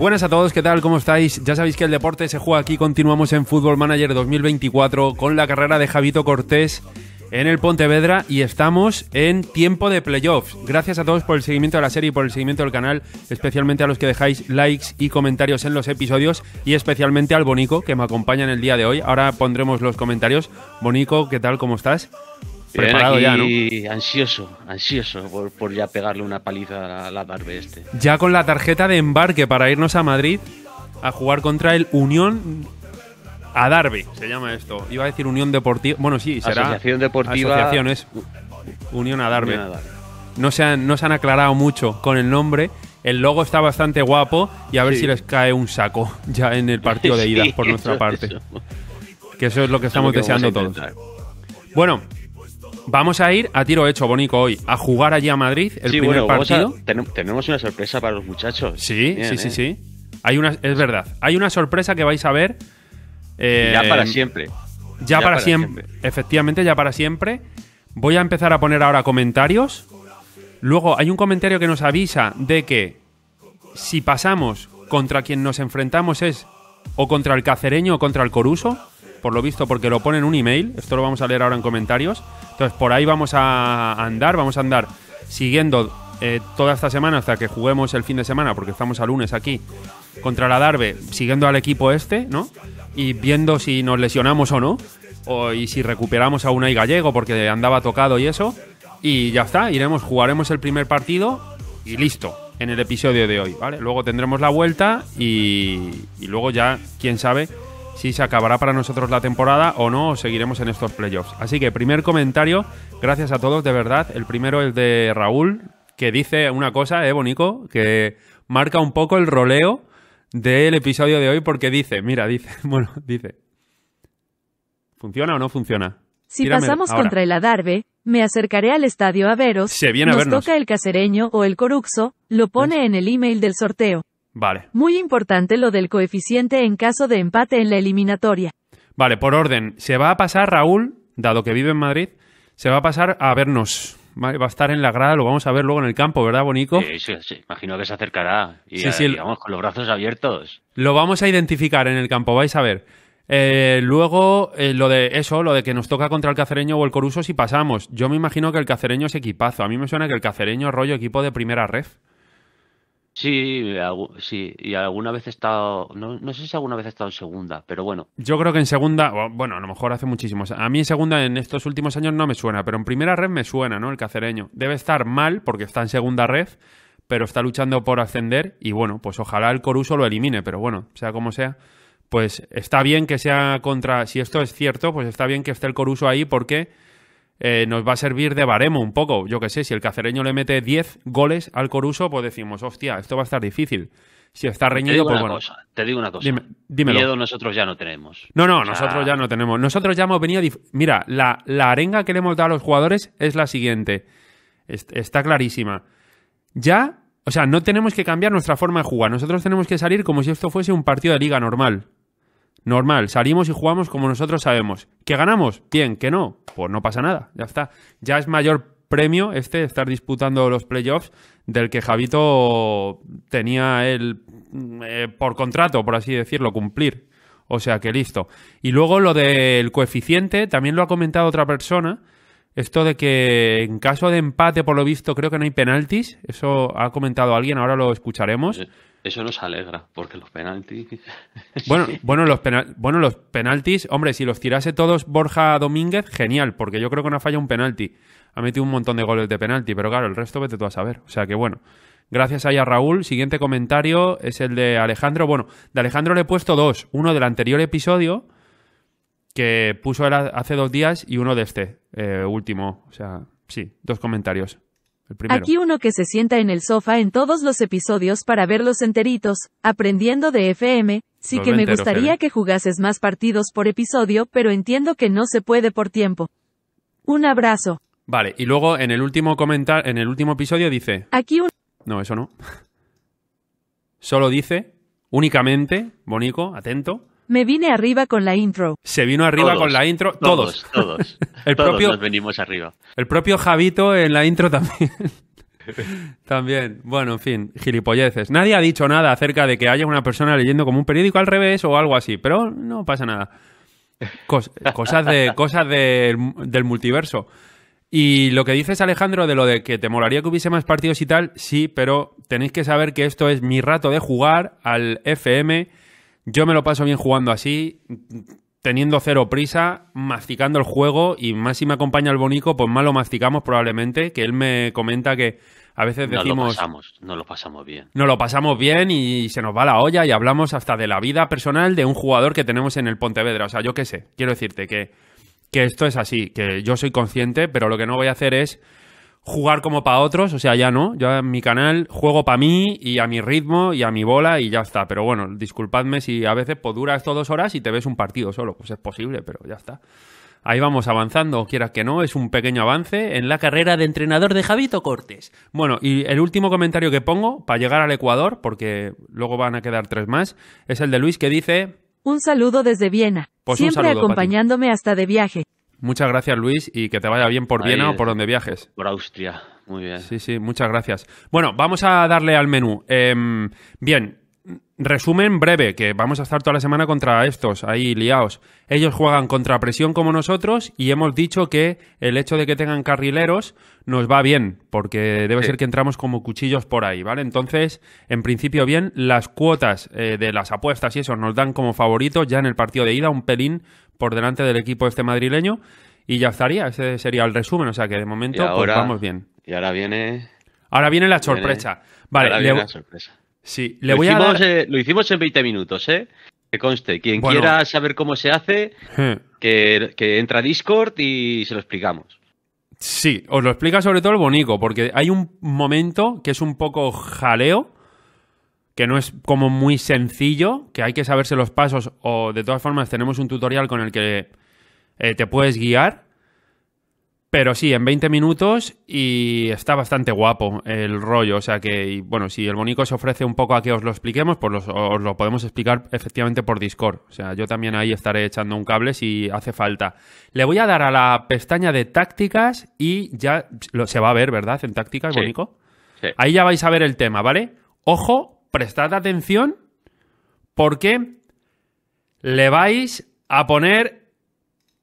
Buenas a todos, ¿qué tal? ¿Cómo estáis? Ya sabéis que el deporte se juega aquí. Continuamos en Fútbol Manager 2024 con la carrera de Javito Cortés en el Pontevedra y estamos en tiempo de playoffs. Gracias a todos por el seguimiento de la serie y por el seguimiento del canal, especialmente a los que dejáis likes y comentarios en los episodios y especialmente al Bonico que me acompaña en el día de hoy. Ahora pondremos los comentarios. Bonico, ¿qué tal? ¿Cómo estás? Preparado ya, ¿no? Ansioso, ansioso por, ya pegarle una paliza a la Darby este. Ya con la tarjeta de embarque para irnos a Madrid a jugar contra el Unión a Darby. se llama esto. Iba a decir Unión Deportiva. Bueno, sí, será. Asociación Deportiva. Asociaciones. Unión a Unión No, se han, no se han aclarado mucho con el nombre. El logo está bastante guapo y a ver si les cae un saco ya en el partido de ida por nuestra parte. Que eso es lo que estamos deseando todos. Bueno, Vamos a ir a tiro hecho, Bonico, hoy, a jugar allí a Madrid el primer partido. tenemos una sorpresa para los muchachos. Sí, sí, sí, ¿eh? sí. Hay una, es verdad. Hay una sorpresa que vais a ver. Eh, ya para siempre. Ya, para, siempre. siempre. Efectivamente, ya para siempre. Voy a empezar a poner ahora comentarios. Luego hay un comentario que nos avisa de que si pasamos contra quien nos enfrentamos es o contra el cacereño o contra el coruso por lo visto, porque lo pone en un email. Esto lo vamos a leer ahora en comentarios. Entonces, por ahí vamos a andar, vamos a andar siguiendo eh, toda esta semana hasta que juguemos el fin de semana, porque estamos a lunes aquí, contra la Darbe, siguiendo al equipo este, ¿no? Y viendo si nos lesionamos o no, o, y si recuperamos a Unai Gallego, porque andaba tocado y eso. Y ya está, iremos, jugaremos el primer partido y listo en el episodio de hoy, ¿vale? Luego tendremos la vuelta y, y luego ya, quién sabe si se acabará para nosotros la temporada o no, o seguiremos en estos playoffs. Así que primer comentario, gracias a todos, de verdad. El primero es de Raúl, que dice una cosa, eh, Bonico, que marca un poco el roleo del episodio de hoy, porque dice, mira, dice, bueno, dice, ¿funciona o no funciona? Si pasamos contra el Adarve, me acercaré al estadio a veros. si nos toca el casereño o el coruxo, lo pone en el email del sorteo. Vale. Muy importante lo del coeficiente en caso de empate en la eliminatoria. Vale, por orden. Se va a pasar Raúl, dado que vive en Madrid, se va a pasar a vernos. Va a estar en la grada, lo vamos a ver luego en el campo, ¿verdad, Bonico? Sí, sí, sí. imagino que se acercará. Y Digamos, con los brazos abiertos. Lo vamos a identificar en el campo, vais a ver. Eh, luego, eh, lo de eso, lo de que nos toca contra el cacereño o el coruso si pasamos. Yo me imagino que el cacereño es equipazo. A mí me suena que el cacereño rollo equipo de primera ref. Sí, sí, y alguna vez he estado, no, no, sé si alguna vez he estado en segunda, pero bueno. Yo creo que en segunda, bueno, a lo mejor hace muchísimos. A mí en segunda en estos últimos años no me suena, pero en primera red me suena, ¿no? El cacereño. Debe estar mal porque está en segunda red, pero está luchando por ascender y bueno, pues ojalá el Coruso lo elimine, pero bueno, sea como sea, pues está bien que sea contra, si esto es cierto, pues está bien que esté el Coruso ahí porque eh, nos va a servir de baremo un poco. Yo que sé, si el cacereño le mete 10 goles al Coruso, pues decimos, hostia, esto va a estar difícil. Si está reñido, pues bueno. te digo una cosa. Dime, Miedo nosotros ya no tenemos. No, no, nosotros ya no tenemos. Nosotros ya hemos venido. Mira, la, arenga que le hemos dado a los jugadores es la siguiente. está clarísima. Ya o sea, no tenemos que cambiar nuestra forma de jugar. Nosotros tenemos que salir como si esto fuese un partido de liga normal. Normal, salimos y jugamos como nosotros sabemos. ¿Que ganamos? Bien, que no, pues no pasa nada, ya está. Ya es mayor premio este estar disputando los playoffs del que Javito tenía él eh, por contrato, por así decirlo, cumplir. O sea que listo. Y luego lo del coeficiente, también lo ha comentado otra persona. Esto de que en caso de empate, por lo visto, creo que no hay penaltis. Eso ha comentado alguien, ahora lo escucharemos. Eso nos alegra, porque los penaltis. Bueno, bueno, los bueno, los penaltis, hombre, si los tirase todos Borja Domínguez, genial, porque yo creo que no falla un penalti. Ha metido un montón de goles de penalti, pero claro, el resto vete tú a saber. O sea que bueno. Gracias ahí a Raúl. Siguiente comentario es el de Alejandro. Bueno, de Alejandro le he puesto dos. Uno del anterior episodio, que puso hace dos días, y uno de este, eh, último. O sea, sí, dos comentarios. Aquí uno que se sienta en el sofá en todos los episodios para verlos enteritos, aprendiendo de FM, sí que me gustaría que jugases más partidos por episodio, pero entiendo que no se puede por tiempo. Un abrazo. Vale, y luego en el último comentario, en el último episodio dice. Aquí un. No, eso no. Solo dice, únicamente, Bonico, atento. Me vine arriba con la intro. Se vino arriba con la intro. Todos. Todos. todos. nos venimos arriba. El propio Javito en la intro también. También, bueno, en fin, gilipolleces. Nadie ha dicho nada acerca de que haya una persona leyendo como un periódico al revés o algo así, pero no pasa nada. cosas de, cosas del multiverso. Y lo que dices, Alejandro, de lo de que te molaría que hubiese más partidos y tal, sí, pero tenéis que saber que esto es mi rato de jugar al FM yo me lo paso bien jugando así, teniendo cero prisa, masticando el juego y más si me acompaña el Bonico, pues más lo masticamos probablemente, que él me comenta que a veces decimos... No lo pasamos, no lo pasamos bien. No lo pasamos bien y se nos va la olla y hablamos hasta de la vida personal de un jugador que tenemos en el Pontevedra. O sea, yo qué sé, quiero decirte que, que esto es así, que yo soy consciente, pero lo que no voy a hacer es jugar como para otros, o sea, ya no, ya en mi canal juego para mí y a mi ritmo y a mi bola y ya está, pero bueno, disculpadme si a veces pues, dura esto dos horas y te ves un partido solo, pues es posible, pero ya está. Ahí vamos avanzando, quieras que no, es un pequeño avance en la carrera de entrenador de Javito Cortés. Bueno, y el último comentario que pongo para llegar al Ecuador, porque luego van a quedar tres más, es el de Luis que dice... Un saludo desde Viena, pues siempre acompañándome hasta de viaje. Muchas gracias, Luis, y que te vaya bien por Viena o por donde viajes. Por Austria, muy bien. Sí, sí, muchas gracias. Bueno, vamos a darle al menú. Em, bien, resumen breve, que vamos a estar toda la semana contra estos, ahí liados. Ellos juegan contra presión como nosotros y hemos dicho que el hecho de que tengan carrileros nos va bien, porque debe ser que entramos como cuchillos por ahí, ¿vale? Entonces, en principio bien, las cuotas eh, de las apuestas y eso nos dan como favoritos ya en el partido de ida, un pelín por delante del equipo este madrileño y ya estaría, ese sería el resumen, o sea que de momento pues vamos bien. Y ahora viene... Ahora viene la sorpresa. Vale, la sorpresa. Sí, lo hicimos, eh, lo hicimos en 20 minutos, ¿eh? Que conste, quien quiera saber cómo se hace, que, que, entra a Discord y se lo explicamos. Sí, os lo explica sobre todo el Bonico, porque hay un momento que es un poco jaleo, que no es como muy sencillo, que hay que saberse los pasos, o de todas formas tenemos un tutorial con el que eh, te puedes guiar, pero sí, en 20 minutos y está bastante guapo el rollo. O sea que, bueno, si el Bonico se ofrece un poco a que os lo expliquemos, pues os lo podemos explicar efectivamente por Discord. O sea, yo también ahí estaré echando un cable si hace falta. Le voy a dar a la pestaña de tácticas y ya lo, se va a ver, ¿verdad? En tácticas, Bonico. Ahí ya vais a ver el tema, ¿vale? Ojo, prestad atención porque le vais a poner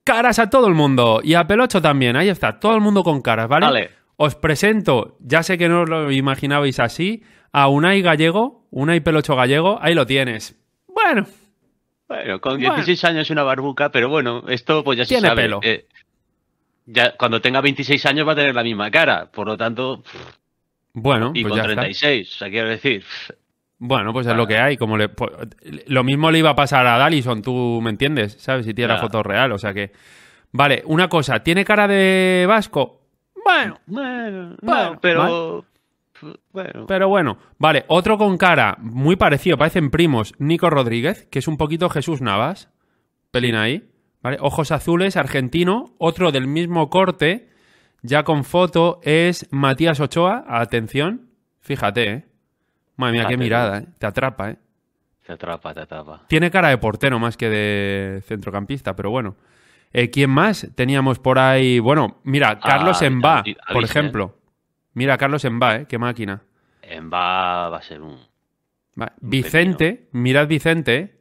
caras a todo el mundo. Y a Pelocho también, ahí está, todo el mundo con caras, ¿vale? Os presento, ya sé que no lo imaginabais así, a Unai Gallego, Unai Pelocho Gallego, ahí lo tienes. Bueno. Bueno, con 16 años y una barbuca, pero bueno, esto pues ya se Tiene sabe. Pelo. Eh, ya cuando tenga 26 años va a tener la misma cara, por lo tanto... Bueno, y pues con 36, o sea, quiero decir, bueno, pues es lo que hay. Como pues, lo mismo le iba a pasar a Dallison, tú me entiendes, ¿sabes? Si tiene la foto real, o sea que. Vale, una cosa, ¿tiene cara de vasco? Bueno, bueno, pero. Bueno. Pero bueno, vale, otro con cara muy parecido, parecen primos, Nico Rodríguez, que es un poquito Jesús Navas, pelín ahí, ¿vale? Ojos azules, argentino, otro del mismo corte, ya con foto, es Matías Ochoa, atención, fíjate, ¿eh? Madre mía, qué mirada, ¿eh? Te atrapa, ¿eh? Te atrapa, te atrapa. Tiene cara de portero más que de centrocampista, pero bueno. Eh, ¿Quién más teníamos por ahí? Bueno, mira, ah, Carlos Emba, por ¿eh? ejemplo. Mira, Carlos Emba, ¿eh? Qué máquina. Emba va a ser un... Vicente, mirad Vicente. Eh.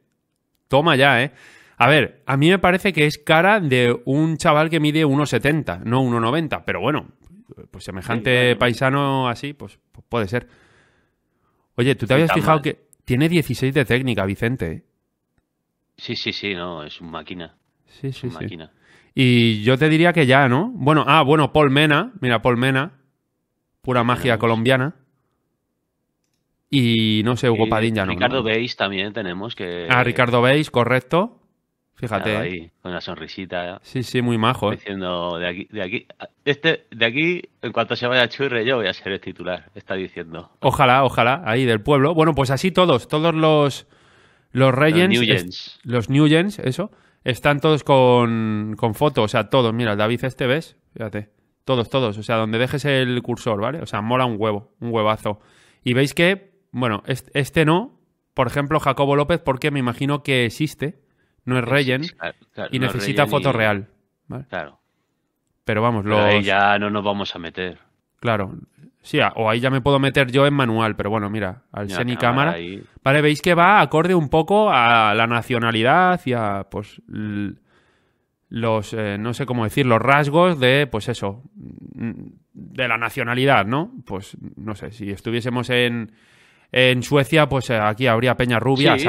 Toma ya, ¿eh? A ver, a mí me parece que es cara de un chaval que mide 1,70, no 1,90. Pero bueno, pues semejante paisano así, pues, pues puede ser. Oye, ¿tú te habías fijado que tiene 16 de técnica, Vicente? Sí, sí, sí, no, es una máquina. Sí, sí, sí. Y yo te diría que ya, ¿no? Bueno, ah, bueno, Paul Mena, mira, Paul Mena, pura magia colombiana. Y no sé, Hugo Padín ya no. Ricardo Beis también tenemos que... Ah, Ricardo Beis, correcto. Fíjate. ¿eh? ahí, con una sonrisita. Sí, sí, muy majo. ¿eh? Diciendo, de aquí, de aquí, este, de aquí, en cuanto se vaya Churre, yo voy a ser el titular. Está diciendo. Ojalá, ojalá, ahí del pueblo. Bueno, pues así todos, todos los, los Reyes. Los Newgens. eso. Están todos con, con fotos, o sea, todos. Mira, David este, ¿ves? Fíjate. Todos, todos. O sea, donde dejes el cursor, ¿vale? O sea, mola un huevo, un huevazo. Y veis que, bueno, este no. Por ejemplo, Jacobo López, porque me imagino que existe no es regen ah, y necesita foto real. Claro. Pero vamos, los... ahí ya no nos vamos a meter. Claro. Sí, o ahí ya me puedo meter yo en manual, pero bueno, mira, al Seni cámara. Vale, veis que va acorde un poco a la nacionalidad y a, pues, los, eh, no sé cómo decir, los rasgos de, pues eso, mm, de la nacionalidad, ¿no? Pues, no sé, si estuviésemos en, en Suecia, pues eh, aquí habría peña rubia. Sí,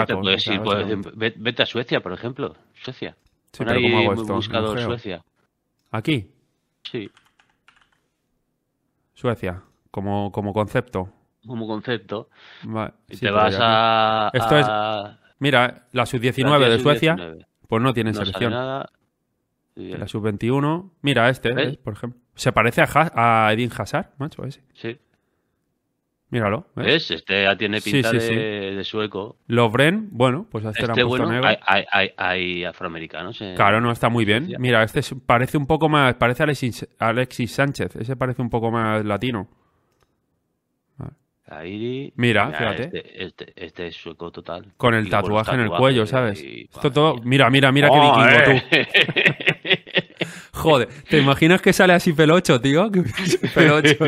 vete a Suecia, por ejemplo. Suecia. Sí, ¿cómo Buscador Suecia. ¿Aquí? Sí. Suecia, como, como concepto. Como concepto. Vale, y te vas a, Esto es. Mira, la sub-19 de Suecia, pues no tiene selección. La sub-21. Mira, este, eh, por ejemplo. ¿Se parece a, a Edin Hazard, macho? Ese. Sí. Míralo. ¿eh? ¿Ves? Este ya tiene pinta de, sueco. de, sueco. Lovren, bueno, pues este, este bueno, negro. Hay, hay, hay, afroamericanos. claro, no está muy bien. Mira, este parece un poco más. Parece Alexis, Alexis Sánchez. Ese parece un poco más latino. mira, fíjate. Este, este, este, es sueco total. Con el tatuaje en el cuello, ¿sabes? Esto todo. Mira, mira, mira qué oh, vikingo eh. tú. Joder, ¿te imaginas que sale así pelocho, tío? Pelocho.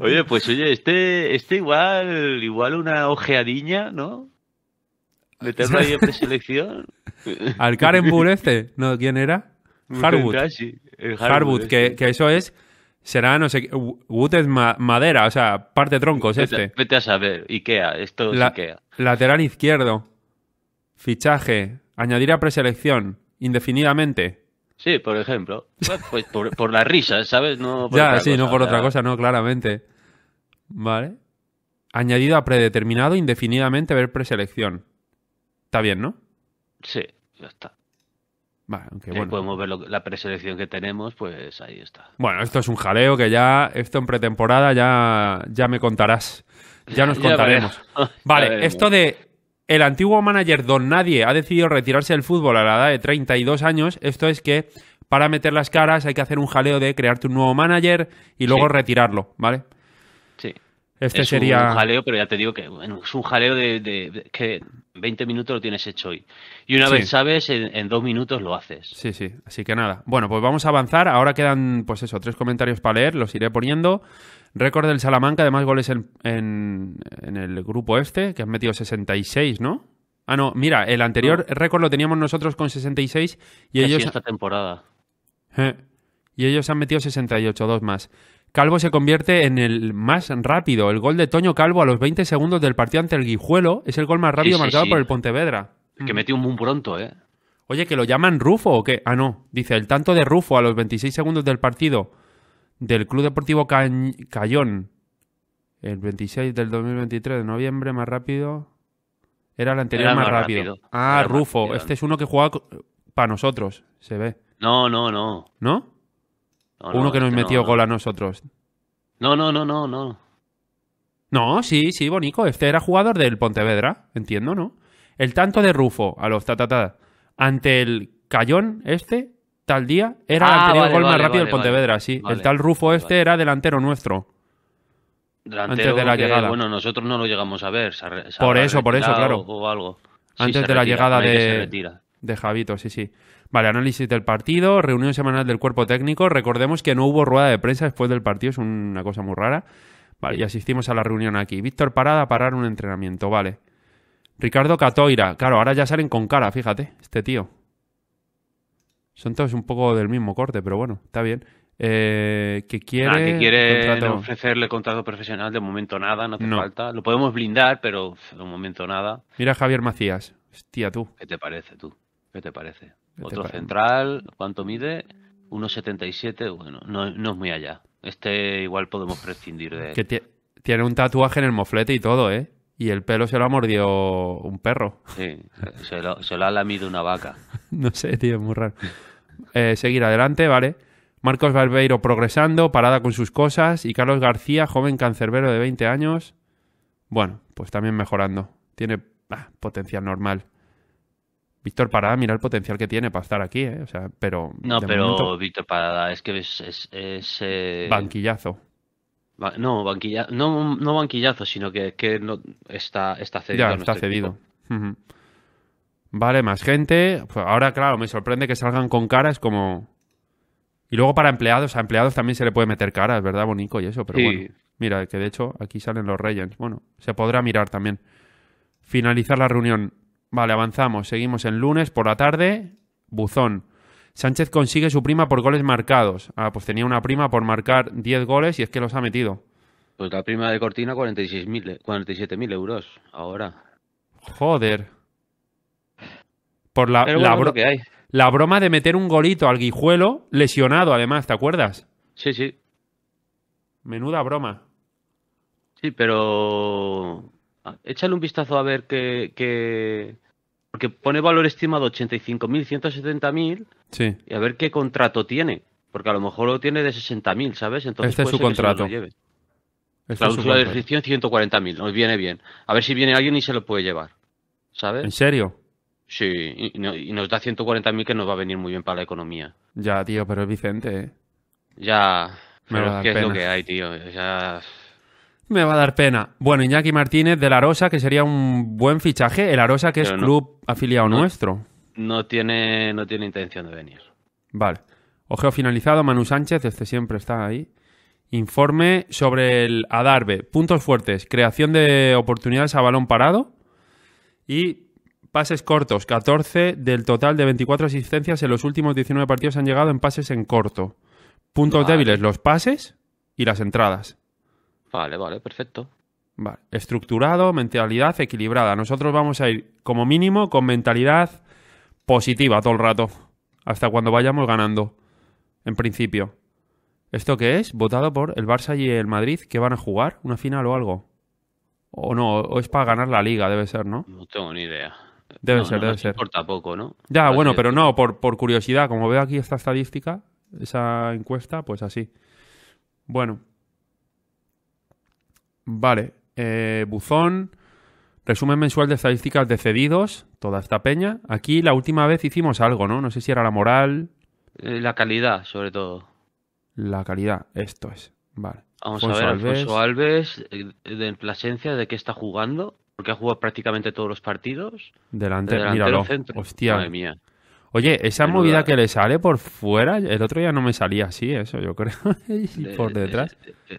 oye, pues oye, este, este, igual, igual una ojeadiña, ¿no? Meterlo ahí en preselección. Al Karen este, ¿no? ¿Quién era? Harwood. Harwood, este. que, eso es será, no sé, Wood es madera, o sea, parte troncos este. Vete a saber, Ikea, esto es Ikea. Lateral izquierdo, fichaje, añadir a preselección, indefinidamente. Sí, por ejemplo. Pues por, la risa, ¿sabes? No por ya, sí, no por otra cosa, no, claramente. Vale. Añadido a predeterminado indefinidamente ver preselección. Está bien, ¿no? Sí, ya está. Vale, aunque eh, bueno. Podemos ver la preselección que tenemos, pues ahí está. Bueno, esto es un jaleo que ya, esto en pretemporada ya, ya me contarás. Ya nos contaremos. Vale, esto de el antiguo manager Don Nadie ha decidido retirarse del fútbol a la edad de 32 años. Esto es que para meter las caras hay que hacer un jaleo de crearte un nuevo manager y luego retirarlo, ¿vale? Sí. Este es sería. un jaleo, pero ya te digo que es un jaleo de, que 20 minutos lo tienes hecho hoy. Y una vez sabes, en, en, dos minutos lo haces. Sí, sí. Así que nada. Bueno, pues vamos a avanzar. Ahora quedan, pues eso, tres comentarios para leer. Los iré poniendo. Récord del Salamanca, además goles en, en, el grupo este, que han metido 66, ¿no? Ah, no, mira, el anterior ah. récord lo teníamos nosotros con 66 y ellos... esta temporada. Eh, y ellos han metido 68, dos más. Calvo se convierte en el más rápido. El gol de Toño Calvo a los 20 segundos del partido ante el Guijuelo es el gol más rápido marcado por el Pontevedra. Que mm. metió un boom pronto, ¿eh? Oye, que lo llaman Rufo o qué? Ah, no. Dice, el tanto de Rufo a los 26 segundos del partido del Club Deportivo Cayón. El 26 del 2023 de noviembre, más rápido. Era el anterior más, rápido. Ah, Rufo. Este es uno que jugaba para nosotros, se ve. No, no, no. ¿No? uno que nos este metió gol a nosotros. No, no, no, no, no. No, sí, sí, Bonico. Este era jugador del Pontevedra, entiendo, ¿no? El tanto de Rufo a los tatatá ante el Cayón este tal día era el ah, anterior gol más rápido del Pontevedra, sí. el tal Rufo este era delantero nuestro. antes de la llegada. Bueno, nosotros no lo llegamos a ver. por eso, por eso, claro. antes de la llegada de, de Javito, sí, sí. Vale, análisis del partido, reunión semanal del cuerpo técnico. Recordemos que no hubo rueda de prensa después del partido, es una cosa muy rara. Vale, y asistimos a la reunión aquí. Víctor Parada, parar un entrenamiento, vale. Ricardo Catoira, claro, ahora ya salen con cara, fíjate, este tío. Son todos un poco del mismo corte, pero bueno, está bien. Eh, que quiere, quiere ofrecerle contrato profesional, de momento nada, no hace falta. Lo podemos blindar, pero de momento nada. Mira Javier Macías, tía tú. ¿Qué te parece tú? ¿Qué te parece? Otro central, ¿cuánto mide? 1,77, bueno, no, no, es muy allá. Este igual podemos prescindir de... Que tiene un tatuaje en el moflete y todo, ¿eh? y el pelo se lo ha mordido un perro. Sí, se lo, ha lamido una vaca. no sé, tío, es muy raro. Eh, seguir adelante, ¿vale? Marcos Barbeiro progresando, parada con sus cosas. Y Carlos García, joven cancerbero de 20 años. Bueno, pues también mejorando. Tiene ah, potencial normal. Víctor Parada, mira el potencial que tiene para estar aquí, ¿eh? O sea, pero. No, pero Víctor Parada, es que es. Eh, Banquillazo. No, banquilla, no, no banquillazo, sino que, no, está, está cedido. Ya, está cedido. Vale, más gente. Pues ahora, claro, me sorprende que salgan con caras como. Y luego para empleados, a empleados también se le puede meter caras, ¿verdad, Bonico? Y eso, pero bueno. Mira, que de hecho aquí salen los Reyes. Bueno, se podrá mirar también. Finalizar la reunión. Vale, avanzamos. Seguimos el lunes por la tarde. Buzón. Sánchez consigue su prima por goles marcados. Ah, pues tenía una prima por marcar 10 goles y es que los ha metido. Pues la prima de Cortina, 47.000 eh, euros ahora. Joder. Por la, broma de meter un golito al guijuelo, lesionado además, ¿te acuerdas? Sí, sí. Menuda broma. Sí, pero ah, échale un vistazo a ver qué, porque pone valor estimado 85.000, 170.000. Sí. Y a ver qué contrato tiene. Porque a lo mejor lo tiene de 60.000, ¿sabes? Entonces este es su contrato. Este la su 140.000. Nos viene bien. A ver si viene alguien y se lo puede llevar. ¿Sabes? ¿En serio? Sí. Y, nos da 140.000 que nos va a venir muy bien para la economía. Ya, tío, pero es Vicente. ¿eh? Ya. Me pero que es lo que hay, tío. Ya. Me va a dar pena. Bueno, Iñaki Martínez de la Rosa, que sería un buen fichaje. El Arosa, que es club afiliado nuestro. No tiene, no tiene intención de venir. Vale. Ojeo finalizado, Manu Sánchez, este siempre está ahí. Informe sobre el Adarve. Puntos fuertes. Creación de oportunidades a balón parado. Y pases cortos. 14 del total de 24 asistencias en los últimos 19 partidos han llegado en pases en corto. Puntos débiles, los pases y las entradas. Vale, vale, perfecto. Vale. Estructurado, mentalidad equilibrada. Nosotros vamos a ir, como mínimo, con mentalidad positiva todo el rato. Hasta cuando vayamos ganando. En principio. ¿Esto qué es? ¿Votado por el Barça y el Madrid que van a jugar? ¿Una final o algo? O no, o es para ganar la liga, debe ser, ¿no? No tengo ni idea. Debe ser, debe debe no Importa poco, ¿no? Ya, bueno, pero no, por, por curiosidad, como veo aquí esta estadística, esa encuesta, pues así. Bueno, Vale, eh, buzón, resumen mensual de estadísticas de cedidos, toda esta peña. Aquí la última vez hicimos algo, ¿no? No sé si era la moral. Eh, la calidad, sobre todo. La calidad, esto es. Vale. Vamos a ver, Alfonso Alves, eh, de Plasencia, ¿de qué está jugando? Porque ha jugado prácticamente todos los partidos. Delante, delantero míralo. centro. Hostia. Madre mía. Oye, esa movida que le sale por fuera, el otro ya no me salía así, eso yo creo. por detrás.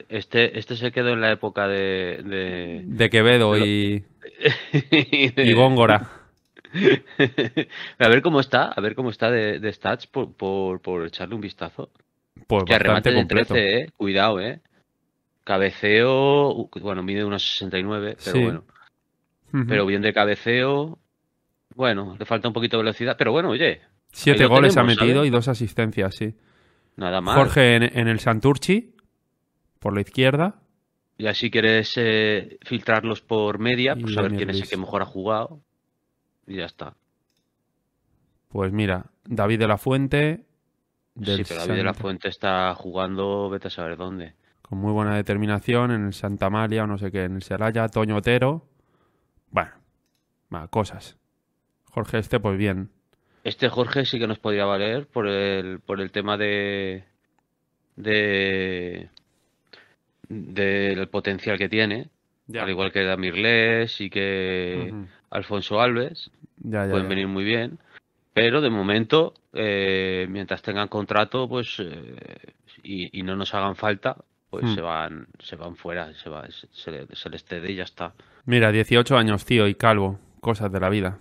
Este, este se quedó en la época de. De, Quevedo y. y, Góngora. a ver cómo está, a ver cómo está de, stats por, echarle un vistazo. Pues que eh. Cuidado, eh. Cabeceo, bueno, mide unos 69, pero bueno. Pero bien de cabeceo, bueno, le falta un poquito de velocidad, pero bueno, oye. Siete goles ha metido y dos asistencias, sí. Nada más. Jorge en, el Santurchi, por la izquierda. Y así quieres eh, filtrarlos por media, pues a ver quién es el que mejor ha jugado. Y ya está. Pues mira, David de la Fuente. sí, pero David de la Fuente está jugando, vete a saber dónde. Con muy buena determinación en el Santa María o no sé qué, en el Seraya, Toño Otero. Bueno, va, cosas. Jorge este, pues bien. Este Jorge sí que nos podría valer por el, por el tema de, del potencial que tiene. Al igual que Damirles y que Alfonso Alves. pueden venir muy bien. Pero de momento, eh, mientras tengan contrato, pues eh, y, no nos hagan falta, pues hmm. se van, se van fuera, se, va, se, se, les cede y ya está. Mira, 18 años, tío, y calvo, cosas de la vida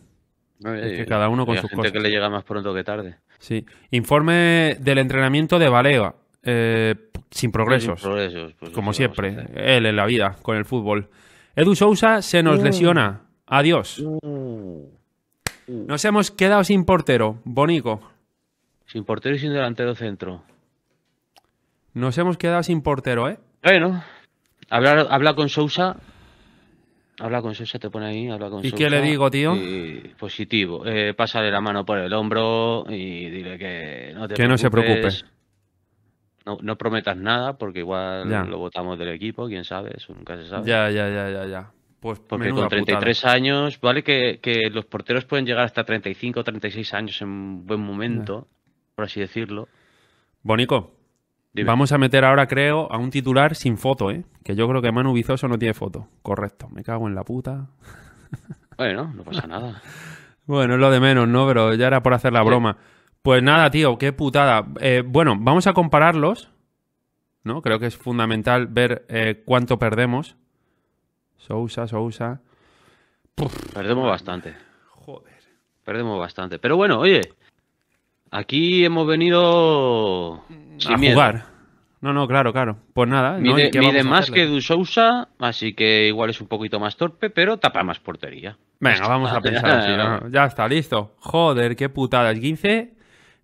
que cada uno con sus gente que le llega más pronto que tarde. Sí. Informe del entrenamiento de Balea. Eh, sin progresos. Pues como siempre. Él en la vida, con el fútbol. Edu Sousa se nos mm. lesiona. Adiós. Mm. Mm. Nos hemos quedado sin portero. Bonico. Sin portero y sin delantero centro. Nos hemos quedado sin portero, ¿eh? Bueno. Habla, habla con Sousa habla con se te pone ahí, habla con ¿Y qué le digo, tío? positivo. Eh, pásale la mano por el hombro y dile que no te Que preocupes. no se preocupe. No, prometas nada porque igual lo votamos del equipo, quién sabe, eso nunca se sabe. Ya, ya, ya, ya, ya. Pues porque con 33 años, vale que, los porteros pueden llegar hasta 35 o 36 años en buen momento, por así decirlo. Bonico, Vamos a meter ahora, creo, a un titular sin foto, ¿eh? Que yo creo que Manu Bizoso no tiene foto. Correcto. Me cago en la puta. Bueno, no pasa nada. bueno, es lo de menos, ¿no? Pero ya era por hacer la broma. Pues nada, tío, qué putada. Eh, bueno, vamos a compararlos, ¿no? Creo que es fundamental ver eh, cuánto perdemos. Sousa, Sousa. Perdemos bastante. Joder. Perdemos bastante. Pero bueno, oye, aquí hemos venido mm a jugar. No, no, claro, claro. Pues nada. Mide, más que Dusousa, así que igual es un poquito más torpe, pero tapa más portería. Venga, vamos a pensar así. Ya está, listo. Joder, qué putada. 15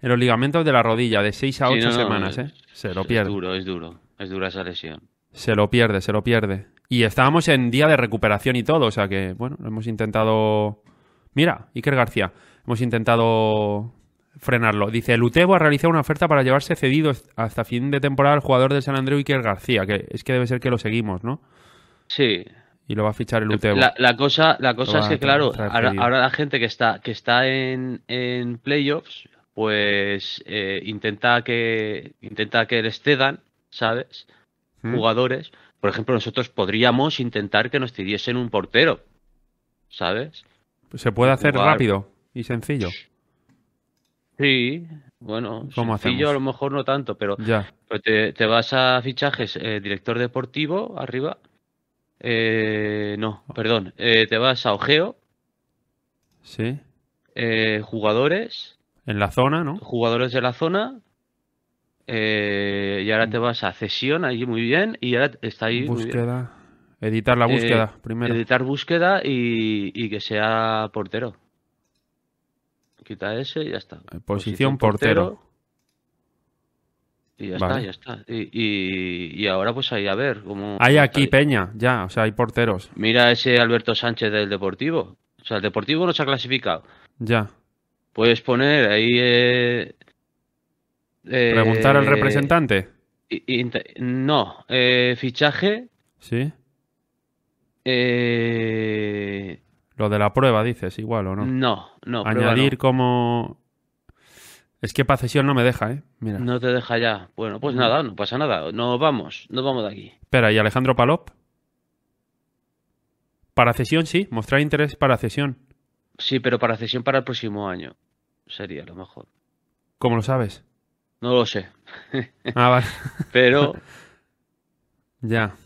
en los ligamentos de la rodilla, de 6 a 8 semanas, ¿eh? Se lo pierde. Es duro, es duro. Es dura esa lesión. Se lo pierde, se lo pierde. Y estábamos en día de recuperación y todo, o sea que, bueno, hemos intentado... Mira, Iker García, hemos intentado frenarlo. Dice, el Utebo ha realizado una oferta para llevarse cedido hasta fin de temporada al jugador de San Andreu Iker García, que es que debe ser que lo seguimos, ¿no? Sí. Y lo va a fichar el Utebo. La, cosa, la cosa es que, claro, ahora, la gente que está, que está en, playoffs, pues eh, intenta que intenta que les cedan, ¿sabes? ¿Mm? Jugadores. Por ejemplo, nosotros podríamos intentar que nos cediesen un portero, ¿sabes? Se puede hacer rápido y sencillo. Sí, bueno, ¿Cómo sencillo a lo mejor no tanto, pero, ya. Pues te, vas a fichajes, eh, director deportivo, arriba. Eh, no, perdón, eh, te vas a Ojeo. Sí. jugadores. En la zona, ¿no? Jugadores de la zona. y ahora te vas a cesión, ahí muy bien. Y ahora está ahí. Búsqueda. Editar la búsqueda primero. Editar búsqueda y que sea portero quita ese y ya está. Eh, posición, portero. Y ya está, ya está. Y, ahora pues ahí a ver cómo... Hay aquí Peña, ya, o sea, hay porteros. Mira ese Alberto Sánchez del Deportivo. O sea, el Deportivo no se ha clasificado. Ya. Puedes poner ahí... Eh, eh, Preguntar al representante. no, fichaje. Sí. Eh, lo de la prueba, dices, igual o no. No, no. Añadir como... Es que para cesión no me deja, ¿eh? Mira. No te deja ya. Bueno, pues nada, no pasa nada. Nos vamos, nos vamos de aquí. Espera, ¿y Alejandro Palop? Para cesión sí, mostrar interés para cesión. Sí, pero para cesión para el próximo año. Sería lo mejor. ¿Cómo lo sabes? No lo sé. Ah, vale. pero... ya.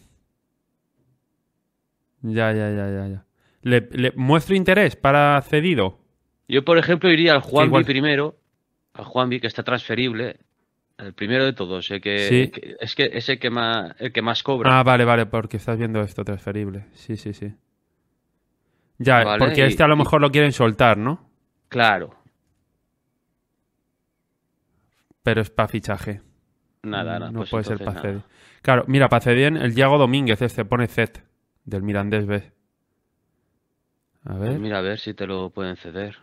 Ya, ya, ya, ya, ya. ¿Le, muestro interés para cedido? Yo, por ejemplo, iría al Juanvi primero, al Juanvi que está transferible, el primero de todos, que, es que el que más el que más cobra. Ah, vale, vale, porque estás viendo esto transferible. Sí, sí, sí. Ya, porque este a lo mejor lo quieren soltar, ¿no? Claro. Pero es para fichaje. Nada, nada. No pues puede ser para Claro, mira, para Cedien, el Diego Domínguez este pone Z del Mirandés B. A pues ver. Mira, a ver si te lo pueden ceder.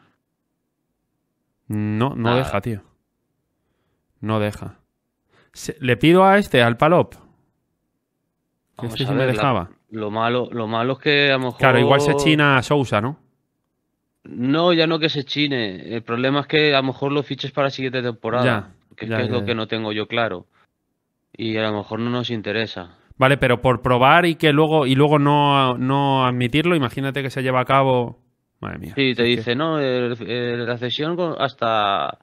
No, no deja, tío. No deja. le pido a este, al Palop. Que sé este si me dejaba. lo, malo, lo malo es que a lo mejor. Claro, igual se china a Sousa, ¿no? No, ya no que se chine. El problema es que a lo mejor lo fiches para la siguiente temporada. que es lo que no tengo yo claro. Y a lo mejor no nos interesa. Vale, pero por probar y que luego, y luego no, no admitirlo, imagínate que se lleva a cabo. Madre mía. Sí, te dice, ¿no? la cesión hasta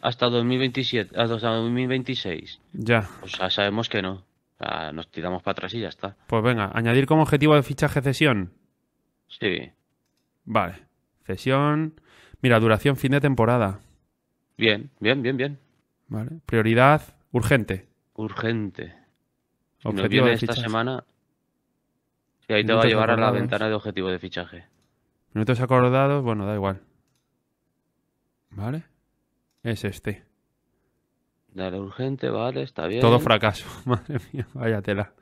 hasta 2027, hasta 2026. Ya. O sea, sabemos que no. nos tiramos para atrás y ya está. Pues venga, añadir como objetivo de fichaje cesión. Sí. Vale. Cesión. Mira, duración fin de temporada. Bien, bien, bien, bien. Vale. Prioridad urgente. Urgente. Objetivo de esta semana. Y ahí te va a llevar a la ventana de objetivo de fichaje. Minutos acordados, bueno, da igual. ¿Vale? Es este. Dale urgente, vale, está bien. Todo fracaso, madre mía, vaya tela.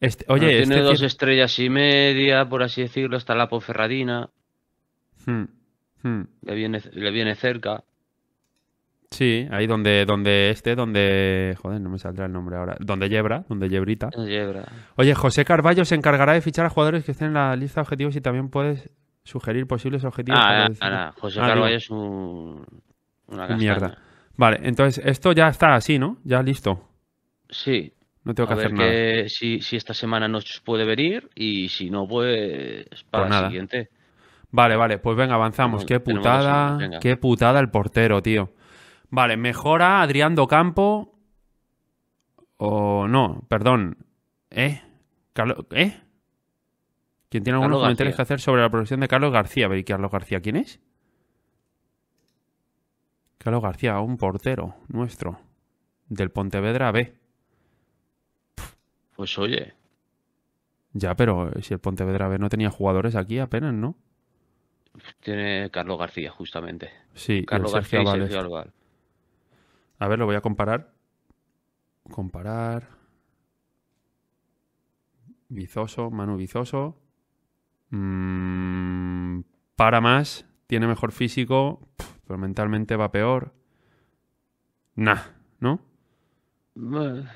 Este, oye, este tiene dos estrellas y media, por así decirlo, está la Poferradina. Hmm, hmm. Le, viene, le viene cerca. Sí, ahí donde, donde este, donde. Joder, no me saldrá el nombre ahora. Donde Yebra, donde Yebrita. Oye, José Carballo se encargará de fichar a jugadores que estén en la lista de objetivos y también puedes sugerir posibles objetivos. Ah, eh, José ah, Carballo es un. Una Mierda. Vale, entonces esto ya está así, ¿no? Ya listo. Sí. No tengo que a hacer que nada. Si, esta semana nos puede venir y si no, pues para pues nada la siguiente. Vale, vale, pues venga, avanzamos. qué putada, qué putada el portero, tío. Vale, mejora Adrián Campo. O no, perdón. ¿Eh? ¿Eh? ¿Quién tiene algunos comentarios que hacer sobre la producción de Carlos García. A Carlos García quién es? Carlos García, un portero nuestro. Del Pontevedra B. Pues oye. Ya, pero si el Pontevedra B no tenía jugadores aquí apenas, ¿no? Tiene Carlos García, justamente. Sí, Carlos García, Sergio este. A ver, lo voy a comparar. Comparar. Vizoso, Manu Vizoso. Mm, para más, tiene mejor físico, pero mentalmente va peor. Nah, ¿no?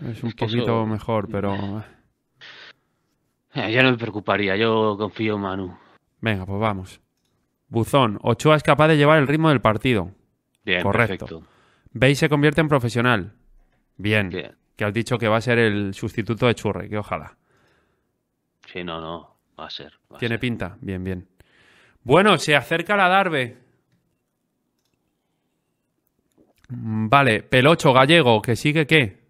es un poquito mejor, pero... Ah, ya no me preocuparía, yo confío en Manu. Venga, pues vamos. Buzón, Ochoa es capaz de llevar el ritmo del partido. Bien, Correcto. Perfecto. ¿Veis? se convierte en profesional. Bien. Que has dicho que va a ser el sustituto de Churre, que ojalá. Sí, no, no. Va a ser. Tiene pinta. Bien, bien. Bueno, se acerca la Darbe. Mm, vale, Pelocho Gallego, que sigue qué?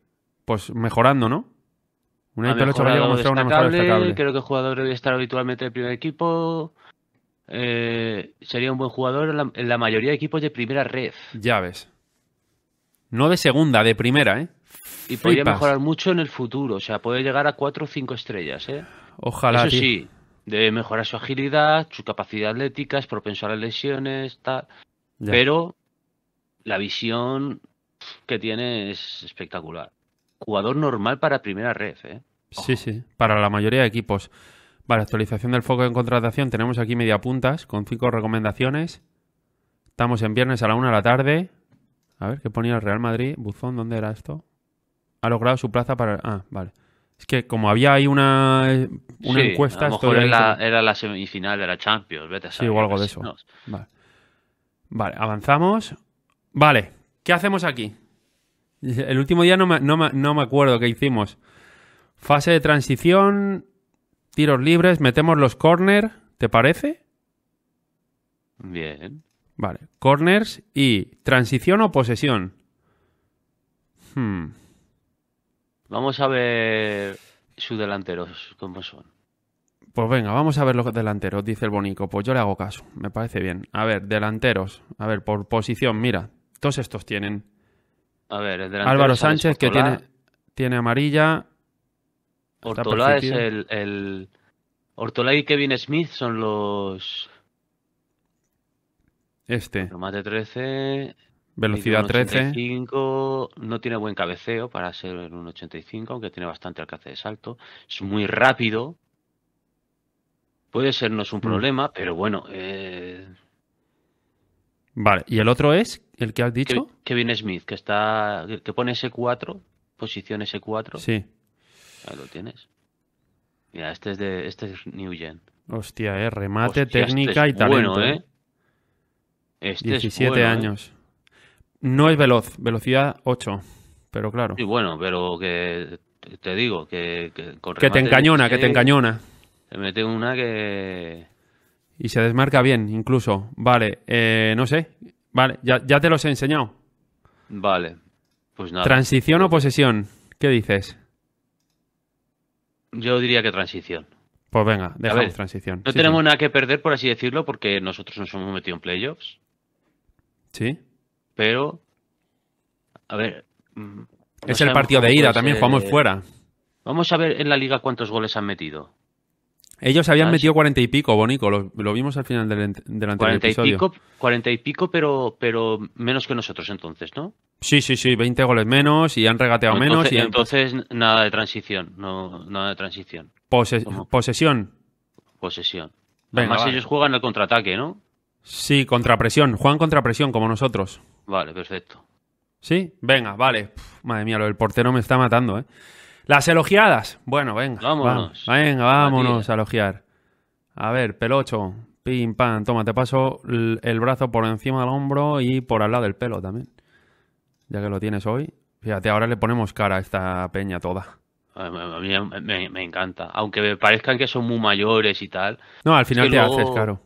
Pues mejorando, ¿no? Un Pelocho Gallego mostrado una destacable. Creo que el jugador debe estar habitualmente en el primer equipo. Eh, sería un buen jugador en la mayoría de equipos de primera red. Ya ves. No de segunda, de primera, ¿eh? Y podría mejorar mucho en el futuro. O sea, puede llegar a 4 o 5 estrellas, ¿eh? Ojalá. Eso sí, debe mejorar su agilidad, su capacidad atlética, es propenso a las lesiones, tal. Pero la visión que tiene es espectacular. Jugador normal para primera red, ¿eh? Sí, sí, para la mayoría de equipos. Vale, actualización del foco en contratación. Tenemos aquí media puntas con cinco recomendaciones. Estamos en viernes a la una de la tarde. A ver, ¿qué ponía el Real Madrid? Buzón, ¿dónde era esto? Ha logrado su plaza para... Ah, vale. Es que como había ahí una, eh, una encuesta... A era, la semifinal de la Champions, vete a saber. Sí, o algo de eso. Vale. avanzamos. Vale, ¿qué hacemos aquí? El último día no me, acuerdo qué hicimos. Fase de transición, tiros libres, metemos los córner. ¿te parece? Bien. Vale, corners y transición o posesión. Hmm. Vamos a ver sus delanteros, cómo son. Pues venga, vamos a ver los delanteros, dice el Bonico. Pues yo le hago caso, me parece bien. A ver, delanteros. A ver, por posición, mira, todos estos tienen. A ver, el delantero Álvaro Sánchez, que tiene, amarilla. Ortolá es el, el... Ortolá y Kevin Smith son los este. Remate 13. Velocidad 13. no tiene buen cabeceo para ser un 85, aunque tiene bastante alcance de salto. Es muy rápido. Puede sernos un mm. problema, pero bueno. Eh, vale, ¿y el otro es el que has dicho? Kevin Smith, que está que pone S4, posición S4. Sí. Ahí lo tienes. Mira, este es de este es New Gen. Hostia, eh, remate, este técnica y talento. Bueno, eh. eh. 17 este ¿eh? años. No es veloz, velocidad 8, pero claro. Y bueno, pero que te digo, que... Que, te encañona, que, te encañona. se mete una que... Y se desmarca bien, incluso. Vale, eh, no sé. Vale, ya, te los he enseñado. Vale, pues nada. ¿Transición o posesión? ¿Qué dices? Yo diría que transición. Pues venga, dejamos transición. No tenemos nada que perder, por así decirlo, porque nosotros nos hemos metido en playoffs. Sí. Pero, a ver. Mm, es el partido de ida, pues, también jugamos eh, fuera. Vamos a ver en la liga cuántos goles han metido. Ellos habían metido cuarenta y pico, Bonico, lo, vimos al final del, anterior Cuarenta y Pico, y pico, pero, pero menos que nosotros entonces, ¿no? Sí, sí, sí, veinte goles menos y han regateado menos. Y Entonces nada de transición, no, nada de transición. posesión. Posesión. Además ellos juegan el contraataque, ¿no? Sí, contrapresión. Juan contrapresión, como nosotros. Vale, perfecto. ¿Sí? Venga, vale. madre mía, lo del portero me está matando, ¿eh? Las elogiadas. Bueno, venga. Vámonos. Venga, vámonos a elogiar. A ver, pelocho. Pim, pam. Toma, te paso el brazo por encima del hombro y por al lado del pelo también. Ya que lo tienes hoy. Fíjate, ahora le ponemos cara a esta peña toda. A mí me, encanta. Aunque me parezcan que son muy mayores y tal. No, al final te haces, caro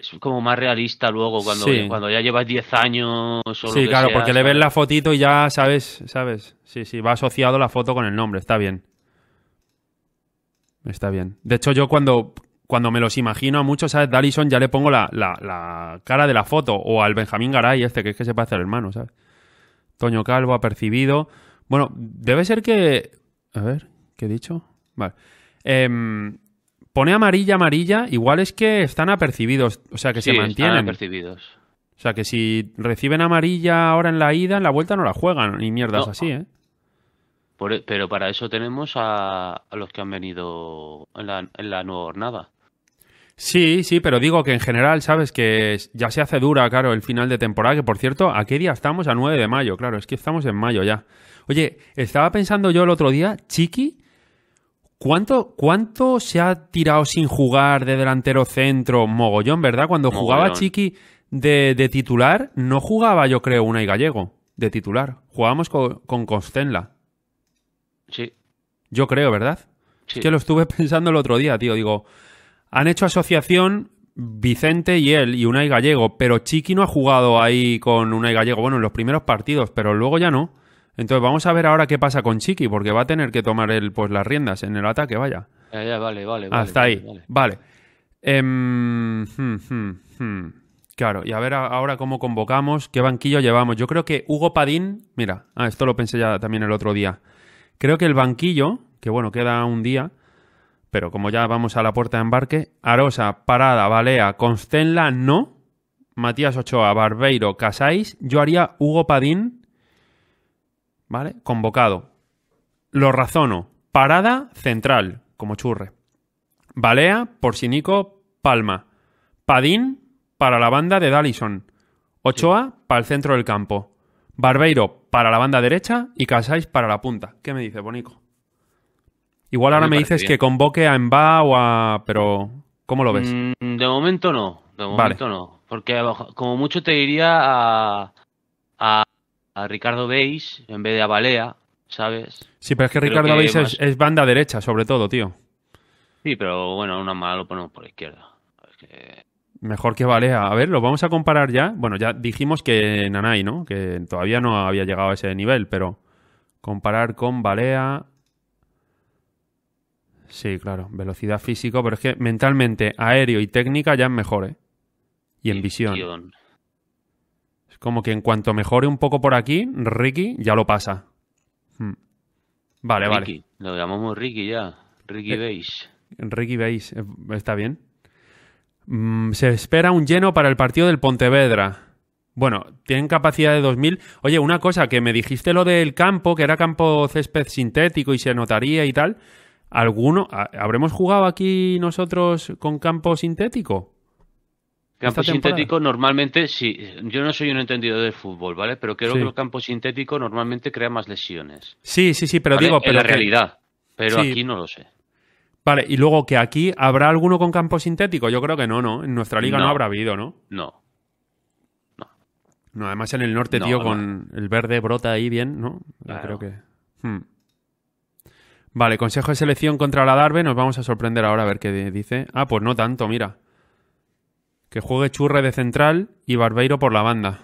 es como más realista luego cuando, cuando ya llevas 10 años o Sí, lo que claro, porque le ves la fotito y ya sabes, ¿sabes? Sí, sí, va asociado la foto con el nombre, está bien. Está bien. De hecho, yo cuando, cuando me los imagino a muchos, ¿sabes? Dallison ya le pongo la, la, cara de la foto o al Benjamín Garay este, que es que se parece al hermano, ¿sabes? Toño Calvo, apercibido. Bueno, debe ser que... A ver, ¿qué he dicho? Vale. Eh, pone amarilla, amarilla, igual es que están apercibidos, o sea, que se mantienen. Están apercibidos. O sea, que si reciben amarilla ahora en la ida, en la vuelta no la juegan, ni mierdas así, ¿eh? E, pero para eso tenemos a, los que han venido en la, en la nueva jornada. Sí, sí, pero digo que en general, sabes que ya se hace dura, claro, el final de temporada, que por cierto, ¿a qué día estamos? A 9 de mayo, claro, es que estamos en mayo ya. Oye, estaba pensando yo el otro día, Chiqui ¿Cuánto, ¿Cuánto se ha tirado sin jugar de delantero centro mogollón, verdad? Cuando jugaba Chiqui de, titular, no jugaba, yo creo, una y gallego de titular. Jugábamos con, con Sí. Yo creo, ¿verdad? Es que lo estuve pensando el otro día, tío. Digo, han hecho asociación Vicente y él y y Gallego, pero Chiqui no ha jugado ahí con y Gallego. Bueno, en los primeros partidos, pero luego ya no. Entonces vamos a ver ahora qué pasa con Chiqui, porque va a tener que tomar el pues las riendas en el ataque, vaya. Ya, ya, vale, vale. Hasta ah, ahí. Vale. Em, hmm, hmm, hmm. Claro, y a ver ahora cómo convocamos, qué banquillo llevamos. Yo creo que Hugo Padín, mira, ah, esto lo pensé ya también el otro día. Creo que el banquillo, que bueno, queda un día, pero como ya vamos a la puerta de embarque, Arosa, Parada, Balea, Constenla, no. Matías Ochoa, Barbeiro, Casáis. yo haría Hugo Padín, ¿vale? Convocado. Lo razono. Parada central, como churre. Balea, por sinico Palma. Padín, para la banda de Dallison. Ochoa, para el centro del campo. Barbeiro, para la banda derecha. Y Casais, para la punta. ¿Qué me dice, Bonico? Igual ahora me, dices que convoque a Emba o a... Pero, ¿cómo lo ves? Mm, de momento no. De momento no. Porque como mucho te diría a a Ricardo Beis en vez de a Balea, ¿sabes? Sí, pero es que Ricardo Beis es, banda derecha, sobre todo, tío. Sí, pero bueno, una mala lo ponemos por la izquierda. Mejor que Balea. A ver, lo vamos a comparar ya. Bueno, ya dijimos que Nanay, ¿no? Que todavía no había llegado a ese nivel, pero comparar con Balea. Sí, claro, velocidad física pero es que mentalmente, aéreo y técnica ya es mejor, ¿eh? Y en visión. Como que en cuanto mejore un poco por aquí, Ricky ya lo pasa. Hmm. Vale, vale. Lo llamamos Ricky ya. Ricky eh, Ricky Base, eh, está bien. Mm, se espera un lleno para el partido del Pontevedra. Bueno, tienen capacidad de 2000. Oye, una cosa, que me dijiste lo del campo, que era campo césped sintético y se notaría y tal. ¿Alguno, habremos jugado aquí nosotros con campo sintético? Campo sintético normalmente, sí, yo no soy un entendido del fútbol, ¿vale? Pero creo que el campo sintético normalmente crea más lesiones. Sí, sí, sí, pero digo, pero... En la realidad, pero aquí no lo sé. Vale, y luego que aquí, ¿habrá alguno con campo sintético? Yo creo que no, ¿no? En nuestra liga no, habrá habido, ¿no? No. No. No, además en el norte, tío, con el verde brota ahí bien, ¿no? Yo creo que... Hmm. Vale, consejo de selección contra la Darbe, nos vamos a sorprender ahora a ver qué dice. Ah, pues no tanto, mira que juegue Churre de central y Barbeiro por la banda.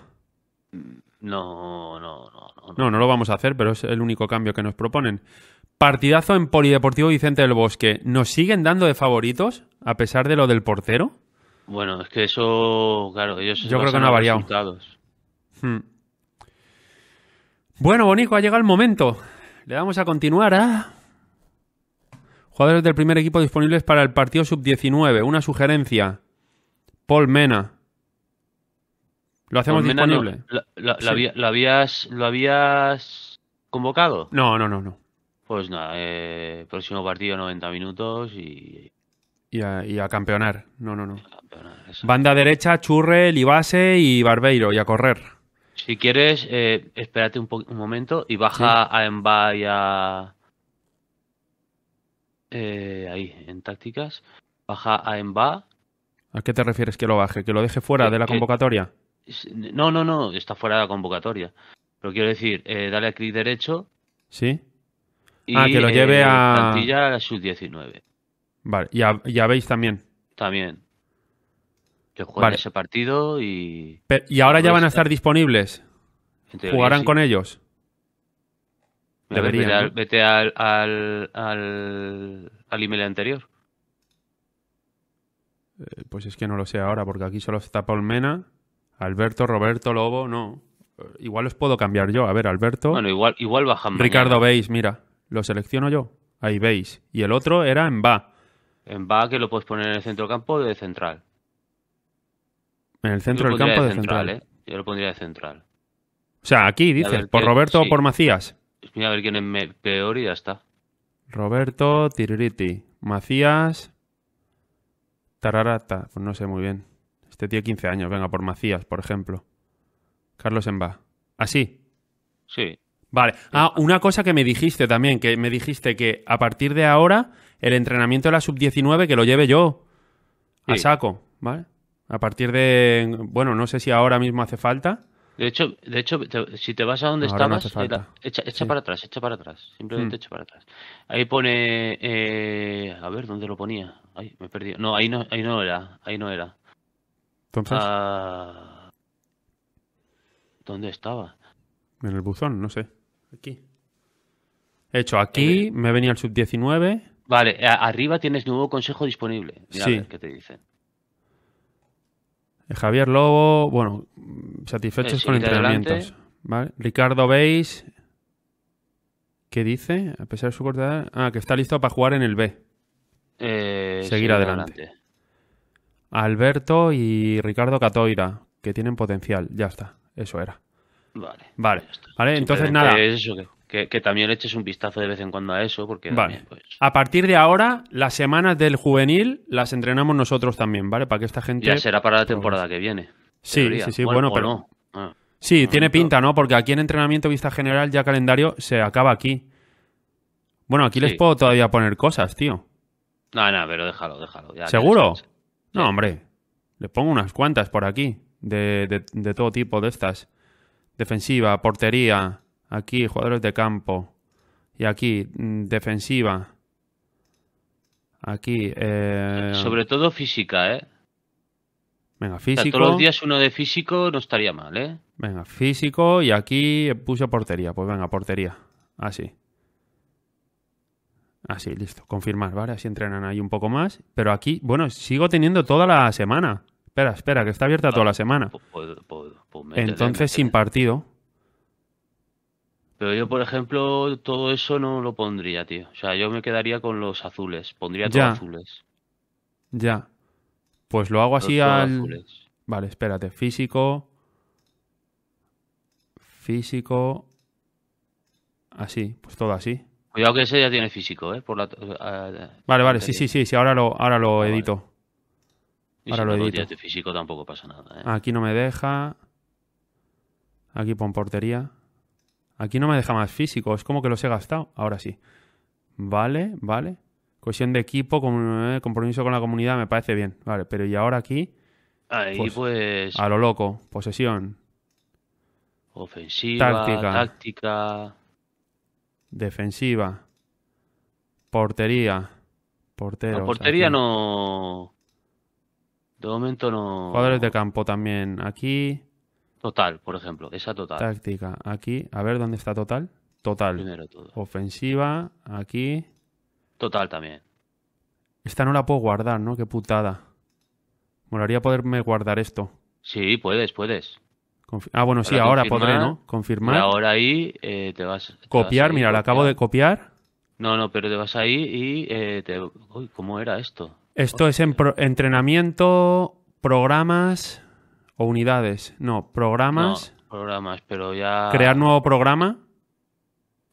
No, no, no. No, no, lo vamos a hacer, pero es el único cambio que nos proponen. Partidazo en Polideportivo Vicente del Bosque. ¿Nos siguen dando de favoritos a pesar de lo del portero? Bueno, es que eso, claro, Yo creo que no ha variado. Hmm. Bueno, Bonico, ha llegado el momento. Le vamos a continuar a... Jugadores del primer equipo disponibles para el partido sub-19. Una sugerencia. Paul Mena. Lo hacemos disponible. lo, habías, convocado? No, no, no, no. Pues nada, eh, próximo partido 90 minutos y... Y a, campeonar. No, no, no. Banda derecha, Churre, Libase y Barbeiro y a correr. Si quieres, eh, espérate un, momento y baja a Emba y eh, a... ahí, en tácticas. Baja a Emba ¿A qué te refieres que lo baje? ¿Que lo deje fuera de la convocatoria? no, no, no, está fuera de la convocatoria. Pero quiero decir, eh, dale a clic derecho. Sí. Y, ah, que lo lleve eh, a. Plantilla a la sub-19. Vale, y a, veis también. También. Que juegue ese partido y. y ahora ya pues van a estar disponibles. ¿Jugarán con ellos? Deberían. Vete, al email anterior. Eh, pues es que no lo sé ahora, porque aquí solo está Palmena, Alberto, Roberto, Lobo, no. Eh, igual los puedo cambiar yo. A ver, Alberto. Bueno, igual, igual bajan. Ricardo Veis, mira. Lo selecciono yo. Ahí veis. Y el otro era en va. En va que lo puedes poner en el centro del campo de central. En el centro del campo de, central. ¿eh? Yo lo pondría de central. O sea, aquí dices, por Roberto o por Macías. Mira a ver quién es peor y ya está. Roberto, Tiririti. Macías, Tararata, pues no sé muy bien. Este tío 15 años, venga, por Macías, por ejemplo. Carlos Emba. ¿Así? ¿Ah, sí. Vale. Ah, una cosa que me dijiste también, que me dijiste que a partir de ahora el entrenamiento de la sub-19 que lo lleve yo a saco, ¿vale? A partir de, bueno, no sé si ahora mismo hace falta, de hecho, de hecho si te vas a donde estabas, echa, para atrás, echa para atrás. Simplemente hmm. echa para atrás. Ahí pone. Eh, a ver, ¿dónde lo ponía? Ay, me he perdido. No, ahí no, ahí no era. Ahí no era. Entonces. Ah, ¿Dónde estaba? En el buzón, no sé. Aquí. He hecho aquí, me venía el sub-19. Vale, arriba tienes nuevo consejo disponible. Mira a ver qué te dice eh, Javier Lobo, bueno, satisfechos eh, con entrenamientos. Ricardo Beis, ¿qué dice? A pesar de su corta Ah, que está listo para jugar en el B. Eh, seguir, adelante. Alberto y Ricardo Catoira, que tienen potencial. Ya está, eso era. Vale. Vale, vale entonces nada. Es eso que... Que, también le eches un vistazo de vez en cuando a eso, porque... Vale. Pues, a partir de ahora, las semanas del juvenil las entrenamos nosotros también, ¿vale? Para que esta gente... Ya será para la pues temporada que viene. Sí, sí, sí, bueno, pero... Ah. sí, ah, tiene pinta, ¿no? Porque aquí en entrenamiento vista general ya calendario se acaba aquí. Bueno, aquí les puedo todavía poner cosas, tío. No, no, pero déjalo, déjalo. ¿Seguro? no, hombre. Les pongo unas cuantas por aquí, de todo tipo de estas. Defensiva, portería, Aquí, jugadores de campo. Y aquí, mm, defensiva. Aquí. Eh... Sobre todo física, ¿eh? Venga, físico. todos los días uno de físico no estaría mal, ¿eh? Venga, físico. Y aquí puse portería. Pues venga, portería. Así. Así, listo. Confirmar, ¿vale? Así entrenan ahí un poco más. Pero aquí, bueno, sigo teniendo toda la semana. Espera, espera, que está abierta toda la ah, semana. Pues, pues, pues, Entonces, sin partido. Pero yo, por ejemplo, todo eso no lo pondría, tío. O sea, yo me quedaría con los azules. Pondría todos azules. Ya. Pues lo hago así al. Vale, espérate. Físico. Físico. Así, pues todo así. Cuidado que ese ya tiene físico, ¿eh? vale, vale, sí, sí, sí, sí, ahora lo, ahora lo ah, edito. ahora lo edito. físico tampoco pasa nada, ¿eh? Aquí no me deja. Aquí pon portería. Aquí no me deja más físico, es como que los he gastado. Ahora sí. Vale, vale. Cuestión de equipo, eh, compromiso con la comunidad, me parece bien. Vale, pero ¿y ahora aquí? Ahí pues. pues a lo loco, posesión. Ofensiva, táctica. Defensiva. Portería. Portero. La portería no. De momento no. Jugadores de campo también aquí. Total, por ejemplo, esa total. Táctica, aquí, a ver dónde está total. Total. Ofensiva, aquí. Total también. Esta no la puedo guardar, ¿no? Qué putada. Molaría poderme guardar esto. Sí, puedes, puedes. ah, bueno, sí, ahora podré, ¿no? Confirmar. ahora ahí eh, te vas. copiar, mira, la acabo de copiar. No, no, pero te vas ahí y eh, Uy, ¿cómo era esto? Esto es en entrenamiento, programas. O unidades, no, programas. programas, pero ya. Crear nuevo programa.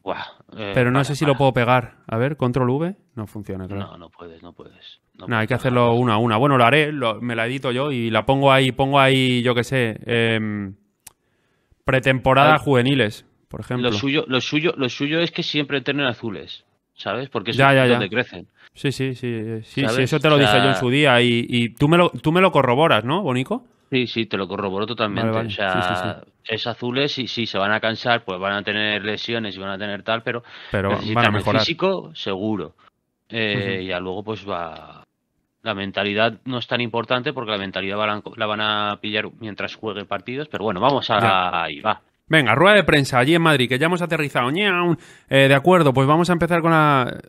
Buah, eh, pero no sé si lo puedo pegar. A ver, control V. No funciona, claro. No, no puedes, no puedes. No, hay que hacerlo una a una. Bueno, lo haré, me la edito yo y la pongo ahí, pongo ahí, yo qué sé, em, pretemporada juveniles, por ejemplo. Lo suyo, lo suyo, lo suyo es que siempre entrenen azules, ¿sabes? Porque es ya, ya, donde crecen. Sí, sí, sí, sí, eso te lo dije yo en su día y, tú, me lo, tú me lo corroboras, ¿no, Bonico? Sí, sí, te lo corroboro totalmente. O sea, es azules y sí, se van a cansar, pues van a tener lesiones y van a tener tal, pero, pero necesitan el físico seguro. Eh, y ya luego pues va... La mentalidad no es tan importante porque la mentalidad la, van a pillar mientras juegue partidos, pero bueno, vamos a... Ahí va. Venga, rueda de prensa allí en Madrid, que ya hemos aterrizado. Eh, de acuerdo, pues vamos a empezar con la.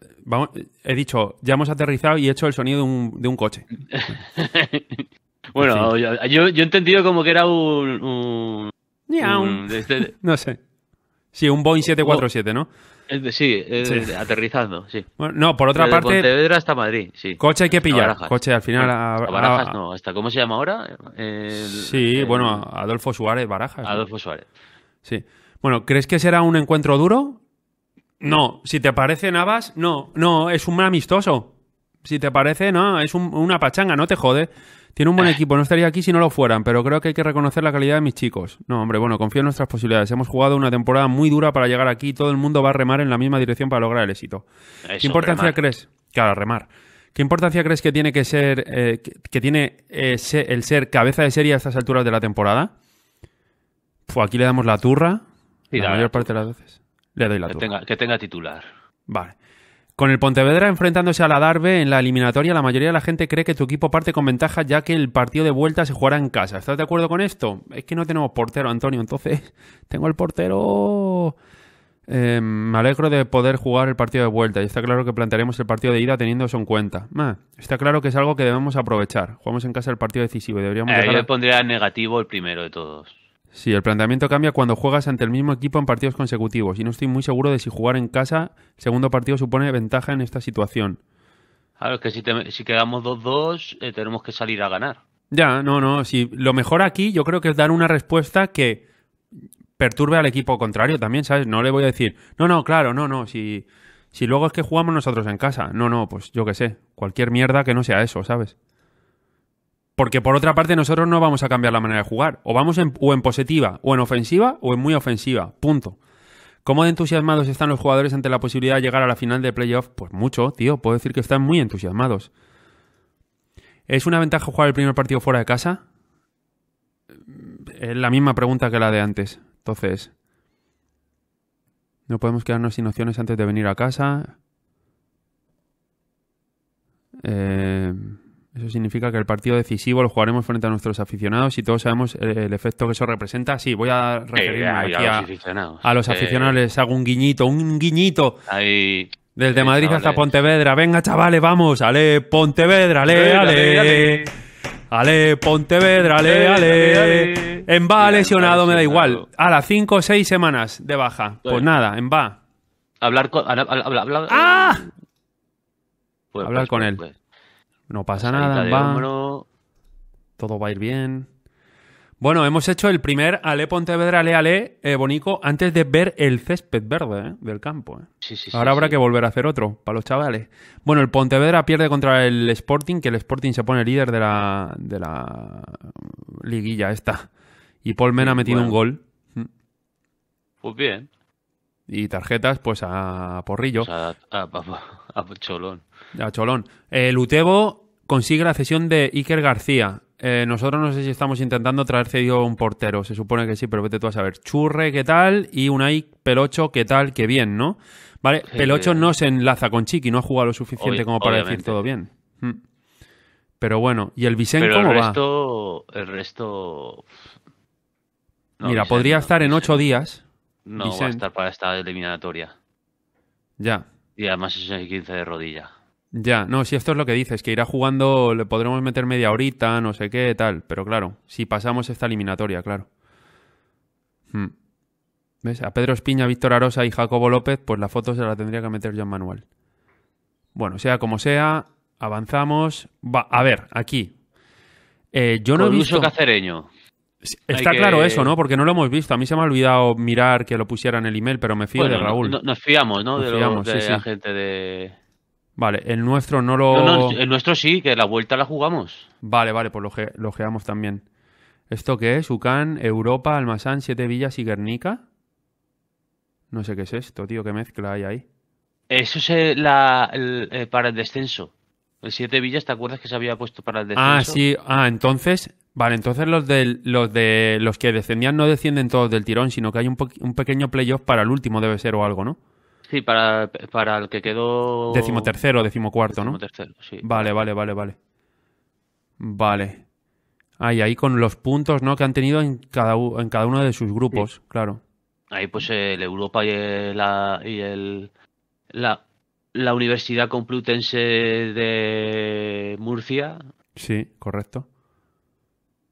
he dicho, ya hemos aterrizado y he hecho el sonido de un, de un coche. Bueno, yo, he entendido como que era un. Este no sé. Sí, un Boeing 747, ¿no? sí, aterrizando, sí. no, por otra Desde parte. Pontevedra hasta Madrid, sí. Coche hay que pillar. Coche al final. A, Barajas no, hasta ¿cómo se llama ahora? sí, bueno, Adolfo Suárez, Barajas. Adolfo Suárez. Sí. Bueno, ¿crees que será un encuentro duro? No. Si te parece Navas, no. No, es un amistoso. Si te parece, no, es una pachanga, no te jode. Tiene un buen eh. equipo, no estaría aquí si no lo fueran, pero creo que hay que reconocer la calidad de mis chicos. No, hombre, bueno, confío en nuestras posibilidades. Hemos jugado una temporada muy dura para llegar aquí y todo el mundo va a remar en la misma dirección para lograr el éxito. ¿Qué importancia crees? Claro, remar. ¿Qué importancia crees que tiene que ser eh, que, tiene eh, el ser cabeza de serie a estas alturas de la temporada? Pues aquí le damos la turra. la mayor parte de las veces. Le doy la turra. que tenga titular. Vale. Con el Pontevedra enfrentándose a la Darbe en la eliminatoria, la mayoría de la gente cree que tu equipo parte con ventaja ya que el partido de vuelta se jugará en casa. ¿Estás de acuerdo con esto? Es que no tenemos portero, Antonio. Entonces, tengo el portero... Eh, me alegro de poder jugar el partido de vuelta y está claro que plantearemos el partido de ida teniendo eso en cuenta. está claro que es algo que debemos aprovechar. Jugamos en casa el partido decisivo deberíamos... Eh, yo le pondría negativo el primero de todos. Sí, el planteamiento cambia cuando juegas ante el mismo equipo en partidos consecutivos y no estoy muy seguro de si jugar en casa segundo partido supone ventaja en esta situación. Claro, es que si, quedamos 2-2 eh, tenemos que salir a ganar. Ya, no, no, si lo mejor aquí yo creo que es dar una respuesta que perturbe al equipo contrario también, ¿sabes? No le voy a decir, no, no, claro, no, no, si, si luego es que jugamos nosotros en casa, no, no, pues yo qué sé, cualquier mierda que no sea eso, ¿sabes? Porque por otra parte nosotros no vamos a cambiar la manera de jugar. O vamos en, o en positiva, o en ofensiva, o en muy ofensiva. Punto. ¿Cómo de entusiasmados están los jugadores ante la posibilidad de llegar a la final de playoff? Pues mucho, tío. Puedo decir que están muy entusiasmados. ¿Es una ventaja jugar el primer partido fuera de casa? Es la misma pregunta que la de antes. Entonces, no podemos quedarnos sin opciones antes de venir a casa. Eh... Eso significa que el partido decisivo lo jugaremos frente a nuestros aficionados y todos sabemos eh, el, efecto que eso representa. Sí, voy a referirme aquí a, los aficionados. A los aficionados les hago un guiñito, un guiñito. Ahí, Desde Madrid hasta Pontevedra. Venga, chavales, vamos. Ale, Pontevedra, ale, ale. ale. Pontevedra, ale, ale. En va lesionado, me da igual. A las cinco o 6 semanas de baja. Pues nada, en va. Hablar con. ¡Ah! Pues, hablar pues, con pues, él. No pasa nada, va. Todo va a ir bien. Bueno, hemos hecho el primer Ale Pontevedra, Ale Ale eh, Bonico antes de ver el césped verde eh, del campo. Eh. Ahora habrá que volver a hacer otro para los chavales. Bueno, el Pontevedra pierde contra el Sporting, que el Sporting se pone líder de la, de la liguilla esta. Y Paul Mena ha metido un gol. Mm. Pues bien, y tarjetas, pues a Porrillo. a, Cholón. A Cholón. El eh, Utebo consigue la cesión de Iker García. Eh, nosotros no sé si estamos intentando traer cedido un portero. Se supone que sí, pero vete tú a saber. Churre, ¿qué tal? Y Unai Pelocho, ¿qué tal? Qué bien, ¿no? Vale, Pelocho no se enlaza con Chiqui, no ha jugado lo suficiente como para decir todo bien. Mm. Pero bueno, ¿y el bisen cómo el resto, va? El resto. Mira, podría estar en ocho días no va a estar para esta eliminatoria. Ya. Y además es el 15 de rodilla. Ya, no, si esto es lo que dices, que irá jugando, le podremos meter media horita, no sé qué, tal. Pero claro, si pasamos esta eliminatoria, claro. Hmm. ¿Ves? A Pedro Espiña, Víctor Arosa y Jacobo López, pues la foto se la tendría que meter yo en manual. Bueno, sea como sea, avanzamos. Va, a ver, aquí. Eh, yo no he visto. Cacereño. Está claro eso, ¿no? Porque no lo hemos visto. A mí se me ha olvidado mirar que lo pusiera en el email, pero me fío de Raúl. nos fiamos, ¿no? de, la gente de... Vale, el nuestro no lo... el nuestro sí, que la vuelta la jugamos. Vale, vale, pues lo, ge geamos también. ¿Esto qué es? Ucan, Europa, Almazán, Siete Villas y Guernica. No sé qué es esto, tío. ¿Qué mezcla hay ahí? Eso es eh, la, eh, para el descenso. El 7 Villas, ¿te acuerdas que se había puesto para el ah, descenso? Ah, sí, ah, entonces, vale, entonces los de los de los que descendían no descienden todos del tirón, sino que hay un, un pequeño playoff para el último debe ser o algo, ¿no? Sí, para, para el que quedó decimotercero, decimocuarto, cuarto, ¿no? Tercero, sí. Vale, vale, vale, vale. Vale. Ahí, ahí con los puntos, ¿no? que han tenido en cada en cada uno de sus grupos, claro. Ahí pues el Europa y el, la, y el la la Universidad Complutense de Murcia. Sí, correcto.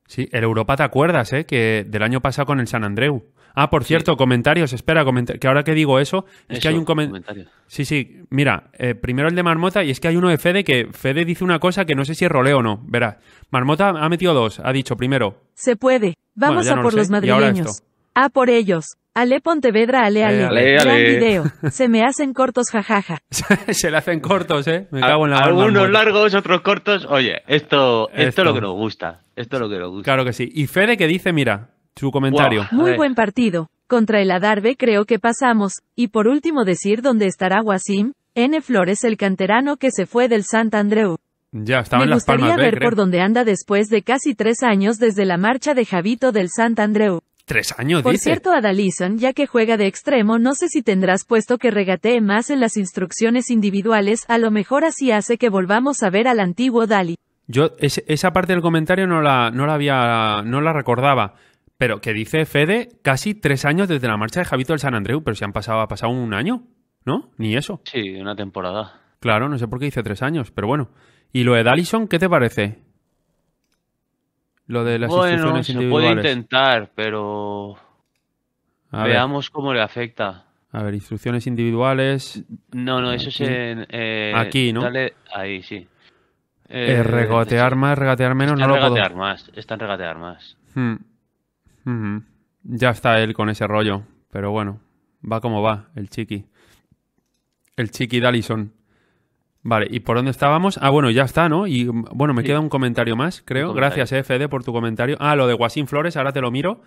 Sí, el Europa te acuerdas, ¿eh? Que del año pasado con el San Andreu. Ah, por cierto, comentarios, espera, que ahora que digo eso, es que hay un comentario. Sí, sí, mira, eh, primero el de Marmota y es que hay uno de Fede que Fede dice una cosa que no sé si es roleo o no, verás. Marmota ha metido dos, ha dicho primero. Se puede, vamos a por los madrileños. A por ellos. Ale Pontevedra, ale, eh, ale. ale, ale. Gran video. Se me hacen cortos, jajaja. se le hacen cortos, ¿eh? Me Algunos largos, otros cortos. Oye, esto, esto, es lo que nos gusta. Esto lo que nos gusta. Claro que sí. Y Fede que dice, mira, su comentario. Muy buen partido. Contra el Adarve creo que pasamos. Y por último decir dónde estará Guasim. N. Flores, el canterano que se fue del Sant Andreu. Ya, estaba Me en las gustaría ver por dónde anda después de casi tres años desde la marcha de Javito del Sant Andreu. Tres años, Por cierto, cierto, Adalison, ya que juega de extremo, no sé si tendrás puesto que regatee más en las instrucciones individuales, a lo mejor así hace que volvamos a ver al antiguo Dali. Yo esa parte del comentario no la, no la había, no la recordaba. Pero que dice Fede, casi tres años desde la marcha de Javito del San Andreu, pero si han pasado, ha pasado un año, ¿no? Ni eso. Sí, una temporada. Claro, no sé por qué dice tres años, pero bueno. ¿Y lo de Dalison, qué te parece? Lo de las bueno, se puede intentar, pero veamos cómo le afecta. A ver, instrucciones individuales. No, no, eso es en. Eh, aquí, ¿no? ahí, sí. Eh, eh, regatear más, regatear menos, no lo regatear más, está en regatear más. Hmm. Hmm. Ya está él con ese rollo, pero bueno, va como va, el chiqui. El chiqui Dallison. Vale, ¿y por dónde estábamos? Ah, bueno, ya está, ¿no? Y mm, bueno, me queda un comentario más, creo. Gracias, FD, por tu comentario. Ah, lo de Guasín Flores, ahora te lo miro.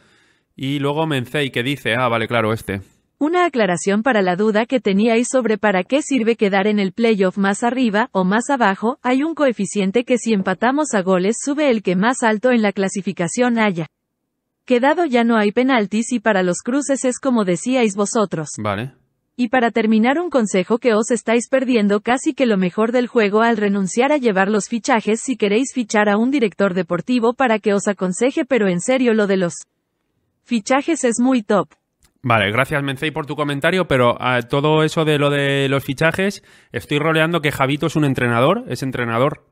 Y luego Mencey, que dice, ah, vale, claro, este. Una aclaración para la duda que teníais sobre para qué sirve quedar en el playoff más arriba o más abajo, hay un coeficiente que si empatamos a goles sube el que más alto en la clasificación haya. Quedado ya no hay penaltis y para los cruces es como decíais vosotros. Vale. Y para terminar un consejo que os estáis perdiendo casi que lo mejor del juego al renunciar a llevar los fichajes si queréis fichar a un director deportivo para que os aconseje pero en serio lo de los fichajes es muy top. Vale, gracias Mencei por tu comentario, pero ah, todo eso de lo de los fichajes, estoy roleando que Javito es un entrenador, es entrenador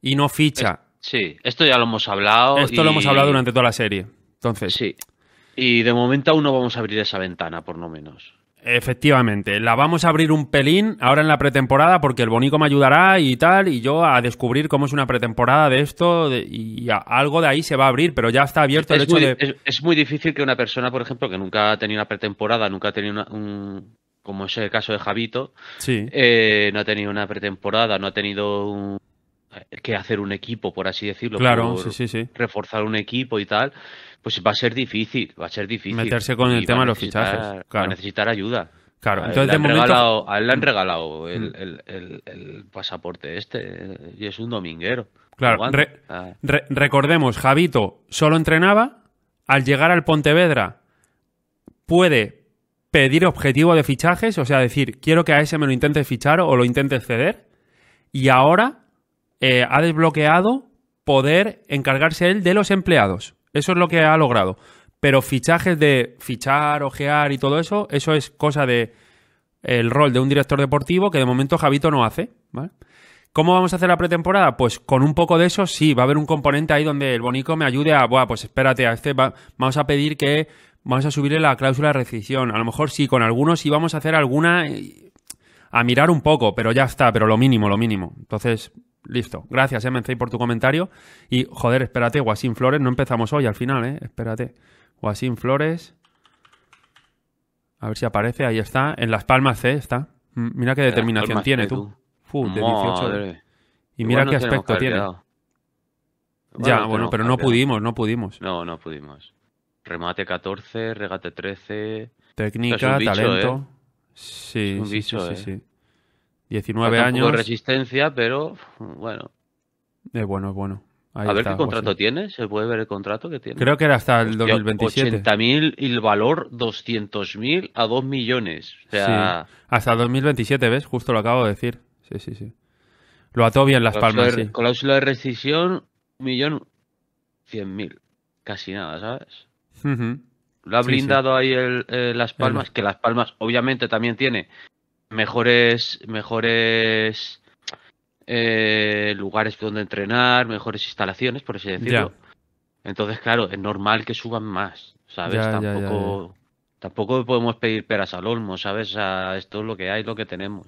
y no ficha. sí, esto ya lo hemos hablado. Esto lo hemos hablado durante toda la serie. Entonces. Sí. Y de momento aún no vamos a abrir esa ventana, por lo menos. Efectivamente, la vamos a abrir un pelín ahora en la pretemporada porque el Bonico me ayudará y tal, y yo a descubrir cómo es una pretemporada de esto y algo de ahí se va a abrir, pero ya está abierto el es hecho muy, de... Es, muy difícil que una persona, por ejemplo, que nunca ha tenido una pretemporada, nunca ha tenido un... como es el caso de Javito, sí. eh, no ha tenido una pretemporada, no ha tenido un que hacer un equipo, por así decirlo, claro, reforzar un equipo y tal, pues va a ser difícil, va a ser difícil. Meterse con el tema de los fichajes. Va a necesitar ayuda. Claro, entonces de momento... A él le han mm. regalado mm. el, pasaporte este y es un dominguero. Claro, ah. recordemos, Javito solo entrenaba, al llegar al Pontevedra puede pedir objetivo de fichajes, o sea, decir, quiero que a ese me lo intentes fichar o lo intentes ceder, y ahora eh, ha desbloqueado poder encargarse él de los empleados. Eso es lo que ha logrado. Pero fichajes de fichar, ojear y todo eso, eso es cosa de el rol de un director deportivo que de momento Javito no hace. ¿Cómo vamos a hacer la pretemporada? Pues con un poco de eso sí, va a haber un componente ahí donde el bonico me ayude a, Buah, pues espérate, a este vamos a pedir que vamos a subirle la cláusula de rescisión. A lo mejor sí, con algunos sí vamos a hacer alguna eh, a mirar un poco, pero ya está, pero lo mínimo, lo mínimo. Entonces, Listo. Gracias, MC por tu comentario. Y, joder, espérate, Guasín Flores, no empezamos hoy al final, ¿eh? Espérate. Guasín Flores. A ver si aparece, ahí está. En Las Palmas C está. Mira qué determinación tiene tú. 18. Y mira qué aspecto tiene. ya, bueno, pero no pudimos, no pudimos. No, no pudimos. Remate 14, regate 13. Técnica, talento. ¿eh? Sí, sí, sí. ¿eh? 19 años. resistencia, pero bueno. Es bueno, es bueno. a ver qué contrato tiene, se puede ver el contrato que tiene. Creo que era hasta el 2027. 80.000 y el valor 200.000 a 2 millones. O sea... Sí. Hasta 2027, ¿ves? Justo lo acabo de decir. Sí, sí, sí. Lo ató bien Las Palmas. De, sí. Cláusula de rescisión, 1.100.000. Casi nada, ¿sabes? Lo ha blindado ahí eh, Las Palmas, que Las Palmas obviamente también tiene mejores, mejores eh, lugares donde entrenar, mejores instalaciones, por así decirlo. Entonces, claro, es normal que suban más, ¿sabes? tampoco, podemos pedir peras al olmo, ¿sabes? esto es lo que hay, lo que tenemos.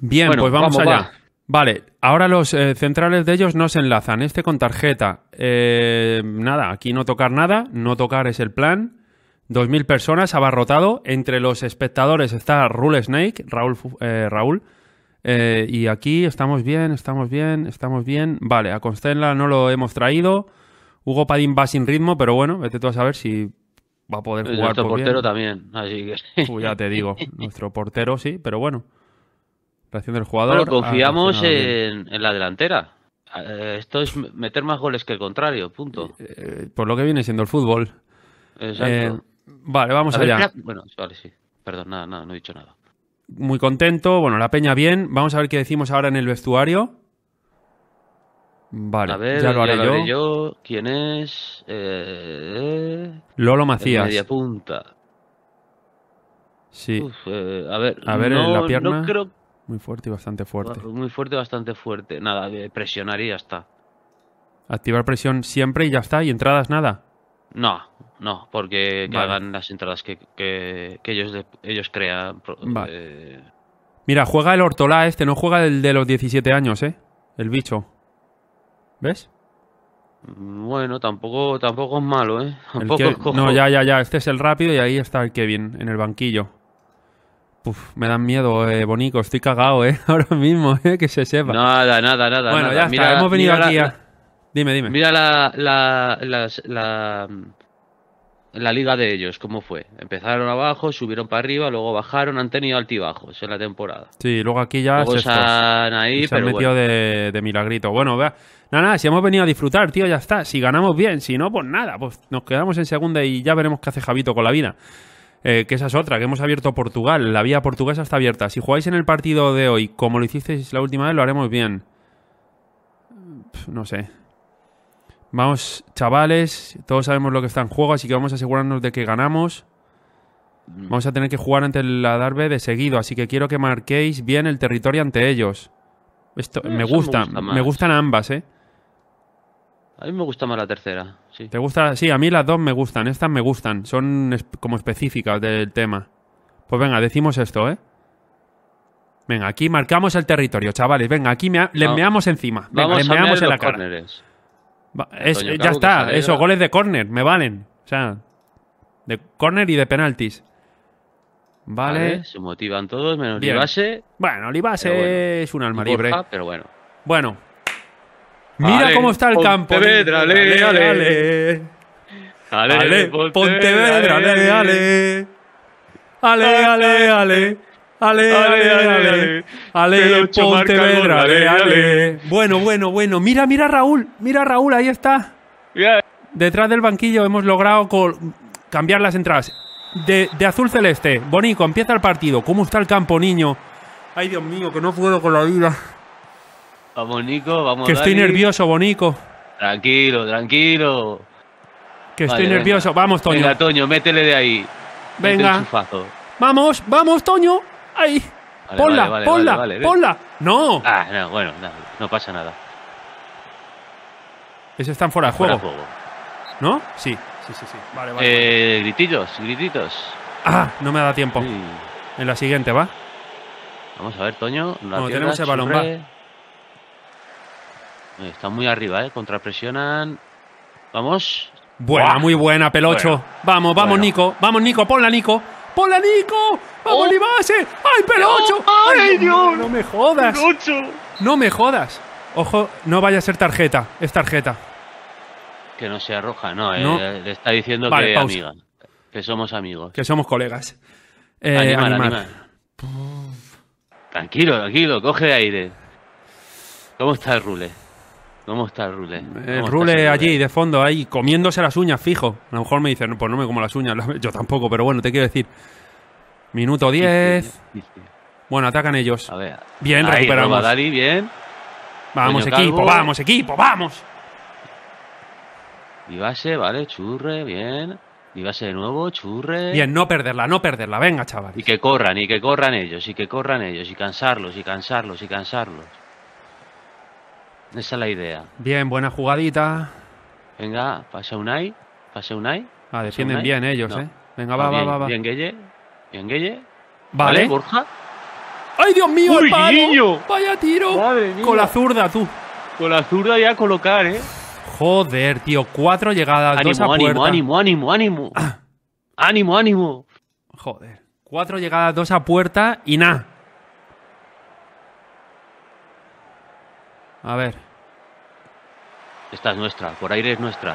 Bien, pues vamos, allá. Vale, ahora los eh, centrales de ellos no se enlazan. Este con tarjeta. Eh, nada, aquí no tocar nada, no tocar es el plan. 2.000 personas abarrotado. Entre los espectadores está Rule Snake, Raúl. Eh, Raúl. Eh, y aquí estamos bien, estamos bien, estamos bien. Vale, a Constella no lo hemos traído. Hugo Padín va sin ritmo, pero bueno, vete tú a saber si va a poder jugar. Nuestro pues portero también, así que. ya te digo, nuestro portero sí, pero bueno. Reacción del jugador. Pero confiamos en, la delantera. Eh, esto es meter más goles que el contrario, punto. por lo que viene siendo el fútbol. Exacto. Vale, vamos allá. bueno, vale, sí. Perdón, nada, nada, no he dicho nada. Muy contento, bueno, la peña bien. Vamos a ver qué decimos ahora en el vestuario. Vale, ya lo haré, yo. ¿Quién es? Eh, Lolo Macías. Media punta. Sí. Eh, a ver, en la pierna. Muy fuerte y bastante fuerte. Muy fuerte, y bastante fuerte. Nada, eh, presionar y ya está. Activar presión siempre y ya está. Y entradas nada. No, no, porque que hagan las entradas que, que, ellos, ellos crean. Eh. Mira, juega el Ortolá este, no juega el de los 17 años, ¿eh? El bicho. ¿Ves? Bueno, tampoco, tampoco es malo, ¿eh? Tampoco es No, ya, ya, ya. Este es el rápido y ahí está el Kevin, en el banquillo. Uf, me dan miedo, eh, Bonico. Estoy cagado, ¿eh? Ahora mismo, ¿eh? Que se sepa. Nada, nada, nada. Bueno, ya Hemos venido aquí a... Dime, dime. Mira la, la, la, la liga de ellos, cómo fue. Empezaron abajo, subieron para arriba, luego bajaron, han tenido altibajos en la temporada. Sí, luego aquí ya se han metido de, de, milagrito. Bueno, vea, nada, nada, si hemos venido a disfrutar, tío, ya está. Si ganamos bien, si no, pues nada, pues nos quedamos en segunda y ya veremos qué hace Javito con la vida. Eh, que esa es otra, que hemos abierto Portugal, la vía portuguesa está abierta. Si jugáis en el partido de hoy, como lo hicisteis la última vez, lo haremos bien. no sé, Vamos, chavales, todos sabemos lo que está en juego, así que vamos a asegurarnos de que ganamos. Vamos a tener que jugar ante el Darbe de seguido, así que quiero que marquéis bien el territorio ante ellos. Esto eh, me gusta, me, gustan ambas, ¿eh? A mí me gusta más la tercera, sí. ¿Te gusta? Sí, a mí las dos me gustan, estas me gustan, son como específicas del tema. Pues venga, decimos esto, ¿eh? Venga, aquí marcamos el territorio, chavales. Venga, aquí le les meamos encima. Venga, les meamos en la cara. Eh, ya está, eso, goles de córner, me valen. O sea, de córner y de penaltis. Vale. Se motivan todos, menos Bien. Libase. Bueno, Libase es un alma libre. Pero bueno. Bueno. Mira cómo está el campo. Pontevedra, ale, ale. Ale, ale, ale Pontevedra, ale, ale. Ale, ale, ale ale, ale, ale, ale, ale, ale. Bueno, bueno, bueno. Mira, mira Raúl, mira Raúl, ahí está. Detrás del banquillo hemos logrado cambiar las entradas. De, azul celeste, Bonico, empieza el partido. ¿Cómo está el campo, niño? Ay, Dios mío, que no puedo con la vida. Vamos, Nico, vamos. Que estoy nervioso, Bonico. Tranquilo, tranquilo. Que estoy nervioso. Vamos, Toño. Venga, Toño, métele de ahí. Venga. Vamos, vamos, Toño. ¡Ay! ponla, ponla, ponla. No. Ah, no, bueno, no, pasa nada. Ese están fuera de juego. ¿No? Sí, sí, sí, sí. Vale, vale, eh, grititos. Ah, no me da tiempo. En la siguiente, ¿va? Vamos a ver, Toño. no, tenemos el balón, va. Están muy arriba, ¿eh? Contrapresionan. Vamos. Buena, muy buena, pelocho. Vamos, vamos, Nico. Vamos, Nico, ponla, Nico. Polanico, vamos oh. ay pero ocho, ay, Dios, no me jodas, ¡8! no me jodas, ojo, no vaya a ser tarjeta, es tarjeta, que no sea roja, no, eh, le está diciendo que amiga, que somos amigos, que somos colegas, eh, Tranquilo, tranquilo, coge aire. ¿Cómo está el rule? ¿Cómo está el eh, Rule? El Rule allí, de fondo, ahí, comiéndose las uñas, fijo. A lo mejor me dicen, pues no me como las uñas. Yo tampoco, pero bueno, te quiero decir. Minuto 10. Bueno, atacan ellos. Bien, recuperamos. bien. Vamos, equipo, vamos, equipo, vamos. base vale, churre, bien. Y base de nuevo, churre. Bien, no perderla, no perderla. Venga, chaval. Y que corran, y que corran ellos, y que corran ellos, y cansarlos, y cansarlos, y cansarlos. Esa es la idea. Bien, buena jugadita. Venga, pase Unai. Pase Unai. Ah, defienden bien ellos, ¿eh? Venga, va, ah, va, va, Bien, Guelle. Bien, Guelle. Vale. Borja. ¡Ay, Dios mío, el ¡Vaya tiro! Con la zurda, tú. Con la zurda ya a colocar, ¿eh? Joder, tío. Cuatro llegadas, ánimo, dos a puerta. Ánimo, ánimo, ánimo, ánimo. ánimo, ánimo. Joder. Cuatro llegadas, dos a puerta y nada. A ver. Esta es nuestra, por aire es nuestra.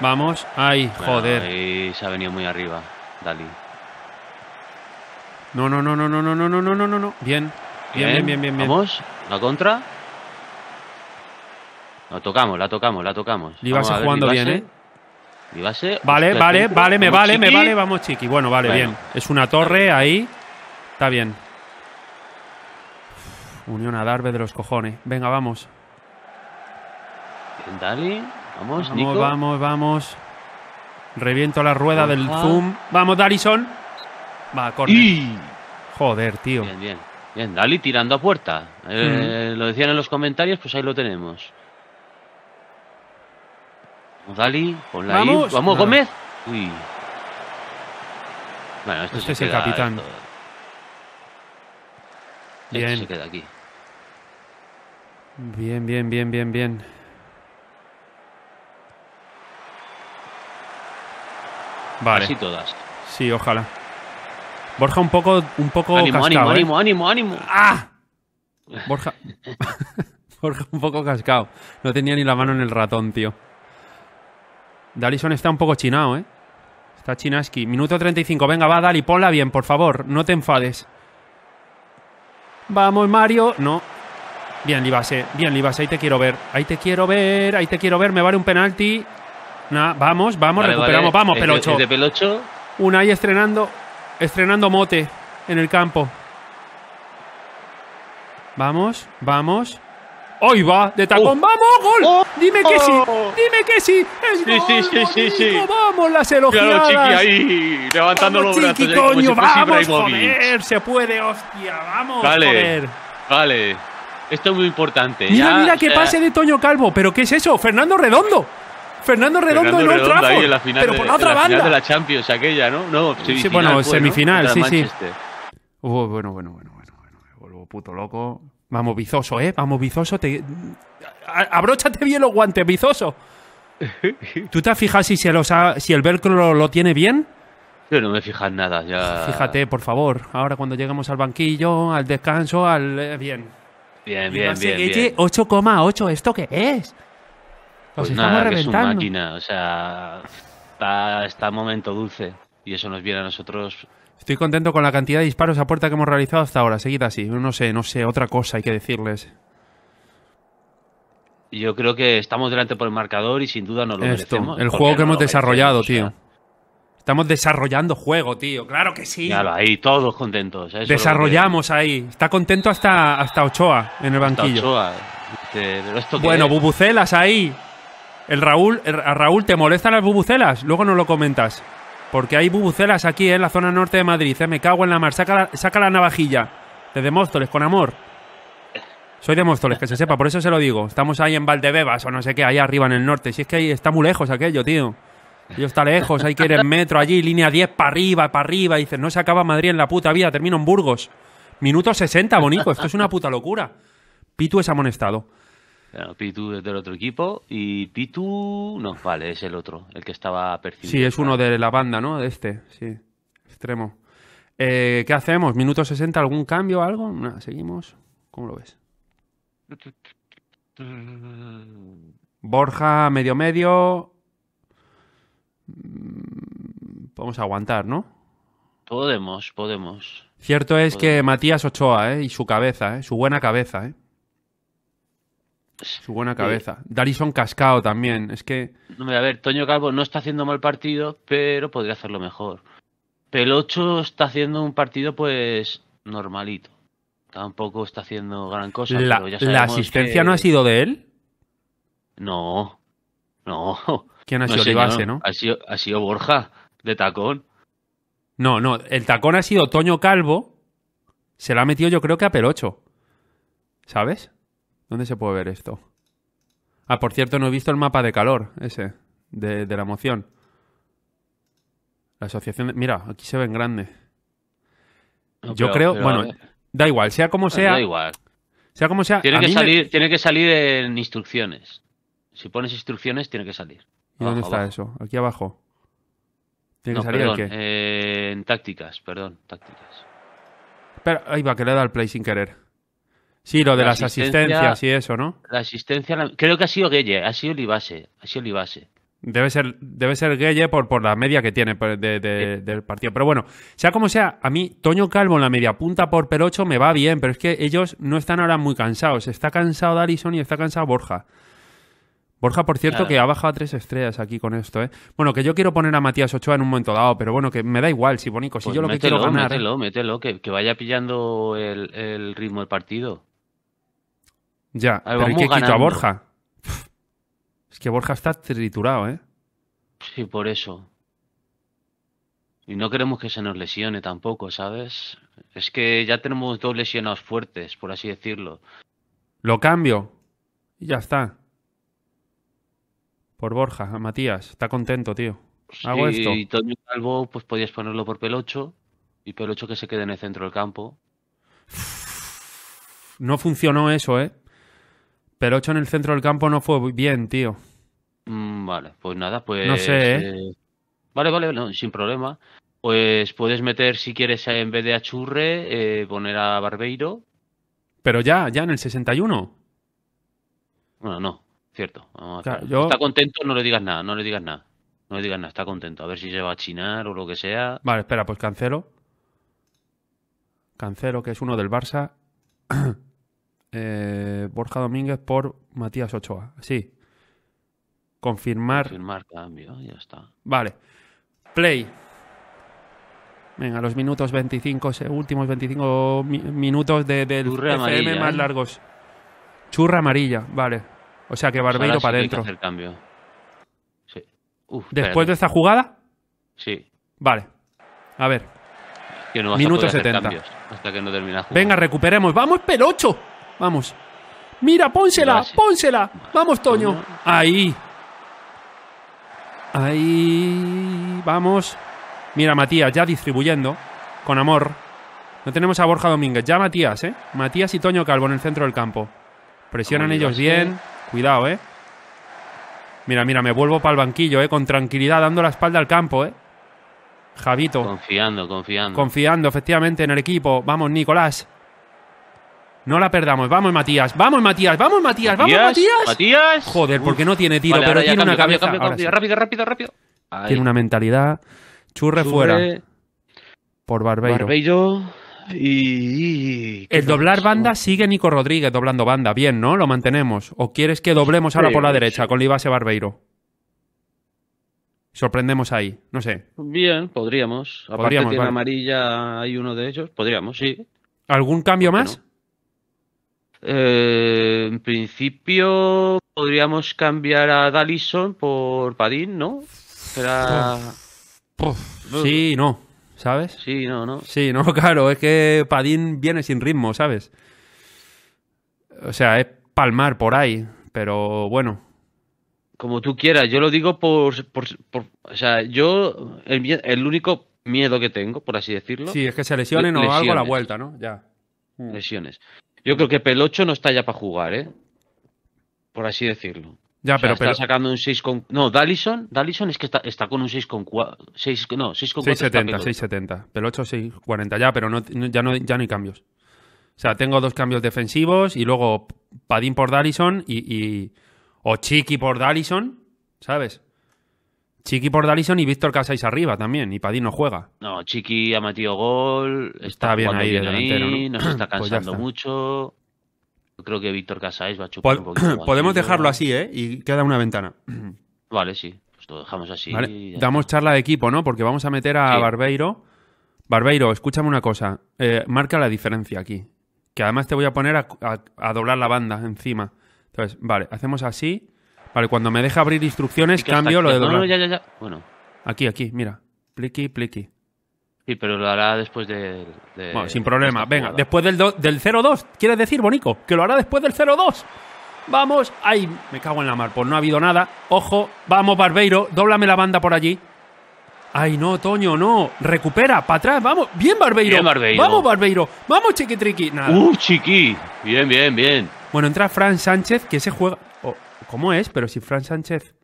Vamos, ay, joder. Ahí se ha venido muy arriba, Dalí. No, no, no, no, no, no, no, no, no, no, no, Bien. Bien, bien, bien, bien, bien. Vamos, la contra. La tocamos, la tocamos, la tocamos. Libase jugando bien, ¿eh? Vale, vale, vale, me vale, me vale, vamos, chiqui. Bueno, vale, bien. Es una torre ahí. Está bien. Unión a darbe de los cojones. Venga, vamos. Dali, vamos, vamos, vamos, vamos. Reviento la rueda del zoom. Vamos, Darison. Va, corre. Joder, tío. Bien, bien. Bien, Dali tirando a puerta. Eh, mm. Lo decían en los comentarios, pues ahí lo tenemos. Dali, con vamos. ahí. Vamos, Gómez. Uy. Bueno, este, este es el capitán. Este bien. se queda aquí. Bien, bien, bien, bien, bien. Vale. Casi todas. Sí, ojalá. Borja un poco, un poco ánimo, cascado, ánimo, ¿eh? ánimo, ánimo, ánimo. ¡Ah! Borja. Borja un poco cascado. No tenía ni la mano en el ratón, tío. Dalison está un poco chinao, ¿eh? Está chinaski. Minuto 35. Venga, va, Dali, ponla bien, por favor. No te enfades. Vamos, Mario. No, Bien, Libase, bien, Libase, ahí te quiero ver. Ahí te quiero ver, ahí te quiero ver. Me vale un penalti. vamos, vamos, recuperamos. Vamos, Pelocho. De, ahí estrenando, estrenando mote en el campo. Vamos, vamos. ¡Hoy va! ¡De tacón! Oh. ¡Vamos! ¡Gol! Oh. ¡Dime que sí! Oh. ¡Dime que sí! ¡Es sí, gol, sí, sí, sí, ¡Vamos, las elogiadas! Claro, Chiqui ahí, levantando los brazos. Chiqui, coño! ¡Vamos, joder! ¡Se puede, hostia! ¡Vamos, vale, joder! Vale, vale. Esto es muy importante. Mira, ya, mira qué pase de Toño Calvo. ¿Pero qué es eso? Fernando Redondo. Fernando Redondo en otra Old Trafford. pero por la otra banda. de la Champions aquella, ¿no? No, Sí, bueno, semifinal, sí, sí. bueno, bueno, bueno, bueno, bueno. Me vuelvo puto loco. Vamos, Bizoso, ¿eh? Vamos, Bizoso. Abróchate bien los guantes, Bizoso. ¿Tú te has fijado si, si el velcro lo, tiene bien? Yo no me fijas nada, ya. Fíjate, por favor. Ahora cuando llegamos al banquillo, al descanso, al. Bien. Bien, bien, bien. bien. 8,8, ¿esto qué es? Pues, estamos reventando. Que es máquina, o sea, está, momento dulce y eso nos viene a nosotros. Estoy contento con la cantidad de disparos a puerta que hemos realizado hasta ahora, seguida así. No sé, no sé, otra cosa hay que decirles. Yo creo que estamos delante por el marcador y sin duda nos lo Esto, El juego que hemos desarrollado, tío. Estamos desarrollando juego, tío. Claro que sí. Claro, ahí todos contentos. Desarrollamos ahí. Está contento hasta, hasta Ochoa en el banquillo. Ochoa. bueno, bubucelas ahí. El Raúl, a Raúl, ¿te molestan las bubucelas? Luego nos lo comentas. Porque hay bubucelas aquí eh, en la zona norte de Madrid. Eh, me cago en la mar. Saca la, navajilla. Desde Móstoles, con amor. Soy de Móstoles, que se sepa, por eso se lo digo. Estamos ahí en Valdebebas o no sé qué, ahí arriba en el norte. Si es que ahí está muy lejos aquello, tío. Yo está lejos, hay que ir en metro allí, línea 10 para arriba, para arriba. Y dices, no se acaba Madrid en la puta vida, termino en Burgos. Minuto 60, bonito esto es una puta locura. Pitu es amonestado. Pitu es del otro equipo y Pitu. No, vale, es el otro, el que estaba percibido. Sí, es uno de la banda, ¿no? De este, sí. Extremo. Eh, ¿Qué hacemos? ¿Minuto 60? ¿Algún cambio? ¿Algo? ¿Seguimos? ¿Cómo lo ves? Borja medio medio, Vamos mm, a aguantar, ¿no? Podemos, podemos. Cierto es que Matías Ochoa, ¿eh? Y su cabeza, ¿eh? Su buena cabeza, ¿eh? Su buena eh, cabeza. Darison Cascao también. Es que. No, a ver, Toño Calvo no está haciendo mal partido, pero podría hacerlo mejor. Pelocho está haciendo un partido, pues, normalito. Tampoco está haciendo gran cosa. ¿La, asistencia no ha sido de él? No. No. ¿Quién ha sido de no? Ha sido, Borja, de tacón. No, no, el tacón ha sido Toño Calvo. Se la ha metido yo creo que a pelocho. ¿Sabes? ¿Dónde se puede ver esto? Ah, por cierto, no he visto el mapa de calor ese, de, la moción. La asociación... Mira, aquí se ven grandes. yo creo... bueno, da igual, sea como sea... Da igual. Sea como sea... Tiene, que salir, tiene que salir en instrucciones. Si pones instrucciones, tiene que salir. ¿Y dónde está eso? Aquí abajo. ¿Tiene que salir el qué? Eh, en tácticas, perdón, tácticas. Pero ahí va, que le da el play sin querer. Sí, lo de las asistencias y eso, ¿no? La asistencia, creo que ha sido Guelle, ha sido Libase, ha sido Libase. Debe ser, debe ser Guelle por, por la media que tiene del partido. Pero bueno, sea como sea, a mí Toño Calvo en la media punta por Perocho me va bien, pero es que ellos no están ahora muy cansados. Está cansado Darison y está cansado Borja. Borja, por cierto, que ha bajado a tres estrellas aquí con esto, ¿eh? Bueno, que yo quiero poner a Matías Ochoa en un momento dado, pero bueno, que me da igual, si bonito, si pues yo lo que quiero ganar... Mételo, mételo, que, que vaya pillando el, ritmo del partido. Ya, pero ¿y qué a Borja? Es que Borja está triturado, ¿eh? Sí, por eso. Y no queremos que se nos lesione tampoco, ¿sabes? Es que ya tenemos dos lesionados fuertes, por así decirlo. Lo cambio. Y ya está. Por Borja, Matías, está contento, tío. Hago esto. Y Toño Calvo, pues podías ponerlo por Pelocho y Pelocho que se quede en el centro del campo. No funcionó eso, ¿eh? Pelocho en el centro del campo no fue bien, tío. Mm, vale, pues nada, pues. No sé, ¿eh? eh vale, vale, sin problema. Pues puedes meter, si quieres, en vez de Achurre, eh, poner a Barbeiro. Pero ya, ya en el 61. Bueno, no, Cierto. Está contento, no le digas nada, no le digas nada. No le digas nada, está contento. A ver si se va a chinar o lo que sea. Vale, espera, pues cancelo. Cancelo, que es uno del Barça. Eh, Borja Domínguez por Matías Ochoa. Sí. Confirmar. Confirmar cambio, ya está. Vale. Play. Venga, los minutos 25, últimos 25 minutos de, del más ¿eh? largos. Churra amarilla, vale. O sea que Barbeiro para adentro. ¿Después de esta jugada? Sí. Vale. A ver. Que Minuto 70. que no Venga, recuperemos. ¡Vamos, Pelocho! Vamos. Mira, pónsela, pónsela. Vamos, Toño. Ahí. Ahí. Vamos. Mira, Matías, ya distribuyendo. Con amor. No tenemos a Borja Domínguez. Ya Matías, ¿eh? Matías y Toño Calvo en el centro del campo. Presionan ellos bien. Cuidado, ¿eh? Mira, mira, me vuelvo para el banquillo, ¿eh? Con tranquilidad, dando la espalda al campo, ¿eh? Javito. Confiando, confiando. Confiando, efectivamente, en el equipo. Vamos, Nicolás. No la perdamos. Vamos, Matías. Vamos, Matías. Vamos, Matías. Vamos, Matías. Matías. Joder, porque no tiene tiro, pero tiene una cabeza. Rápido, rápido, rápido. Tiene una mentalidad. Churre, fuera. Por Barbeiro. Barbeiro. El doblar banda oh. sigue Nico Rodríguez doblando banda. Bien, ¿no? Lo mantenemos. ¿O quieres que doblemos ahora por la derecha con Libase Barbeiro? Sorprendemos ahí, no sé. Bien, podríamos. Aparte tiene amarilla, hay uno de ellos. Podríamos, sí. ¿Algún cambio más? Eh, en principio podríamos cambiar a Dalison por Padín, ¿no? Será... sí, no. ¿sabes? Sí, no, no. Sí, no, claro, es que Padín viene sin ritmo, ¿sabes? O sea, es palmar por ahí, pero bueno. Como tú quieras, yo lo digo por... o sea, yo el, único miedo que tengo, por así decirlo... Sí, es que se lesionen o algo a la vuelta, ¿no? Ya. Mm. Lesiones. Yo creo que Pelocho no está ya para jugar, ¿eh? Por así decirlo. Ya, pero, está sacando un 6 con... No, Dallison, Dallison es que está, con un 6 con 4... 6, no, 6 con 670, 670. Del 8 640 ya, pero ya, no, ya no hay cambios. O sea, tengo dos cambios defensivos y luego Padín por Dallison y, O Chiqui por Dallison, ¿sabes? Chiqui por Dallison y Víctor Casais arriba también, y Padín no juega. No, Chiqui ha metido gol, está, bien ahí, bien delantero, ¿no? nos está pues cansando mucho. Yo creo que Víctor Casáis va a chupar un poquito. Podemos dejarlo así, ¿eh? Y queda una ventana. Vale, sí. Pues lo dejamos así. Damos charla de equipo, ¿no? Porque vamos a meter a Barbeiro. Barbeiro, escúchame una cosa. Eh, marca la diferencia aquí. Que además te voy a poner a, doblar la banda encima. Entonces, vale, hacemos así. Vale, cuando me deja abrir instrucciones, cambio lo de doblar. No, no, ya, ya. Bueno. Aquí, aquí, mira. Pliqui, pliqui. Sí, pero lo hará después de. bueno, sin problema. Venga, después del, 0-2. ¿Quieres decir, Bonico? Que lo hará después del 0-2. Vamos. Ay, me cago en la mar. Pues no ha habido nada. Ojo. Vamos, Barbeiro. Dóblame la banda por allí. Ay, no, Toño, no. Recupera, para atrás, vamos. Bien, Barbeiro. Bien, Barbeiro. Vamos, Barbeiro. Vamos, Chiquitriqui. Nada. Uh, Chiqui. Bien, bien, bien. Bueno, entra Fran Sánchez, que se juega. ¿Cómo es? Pero si Fran Sánchez.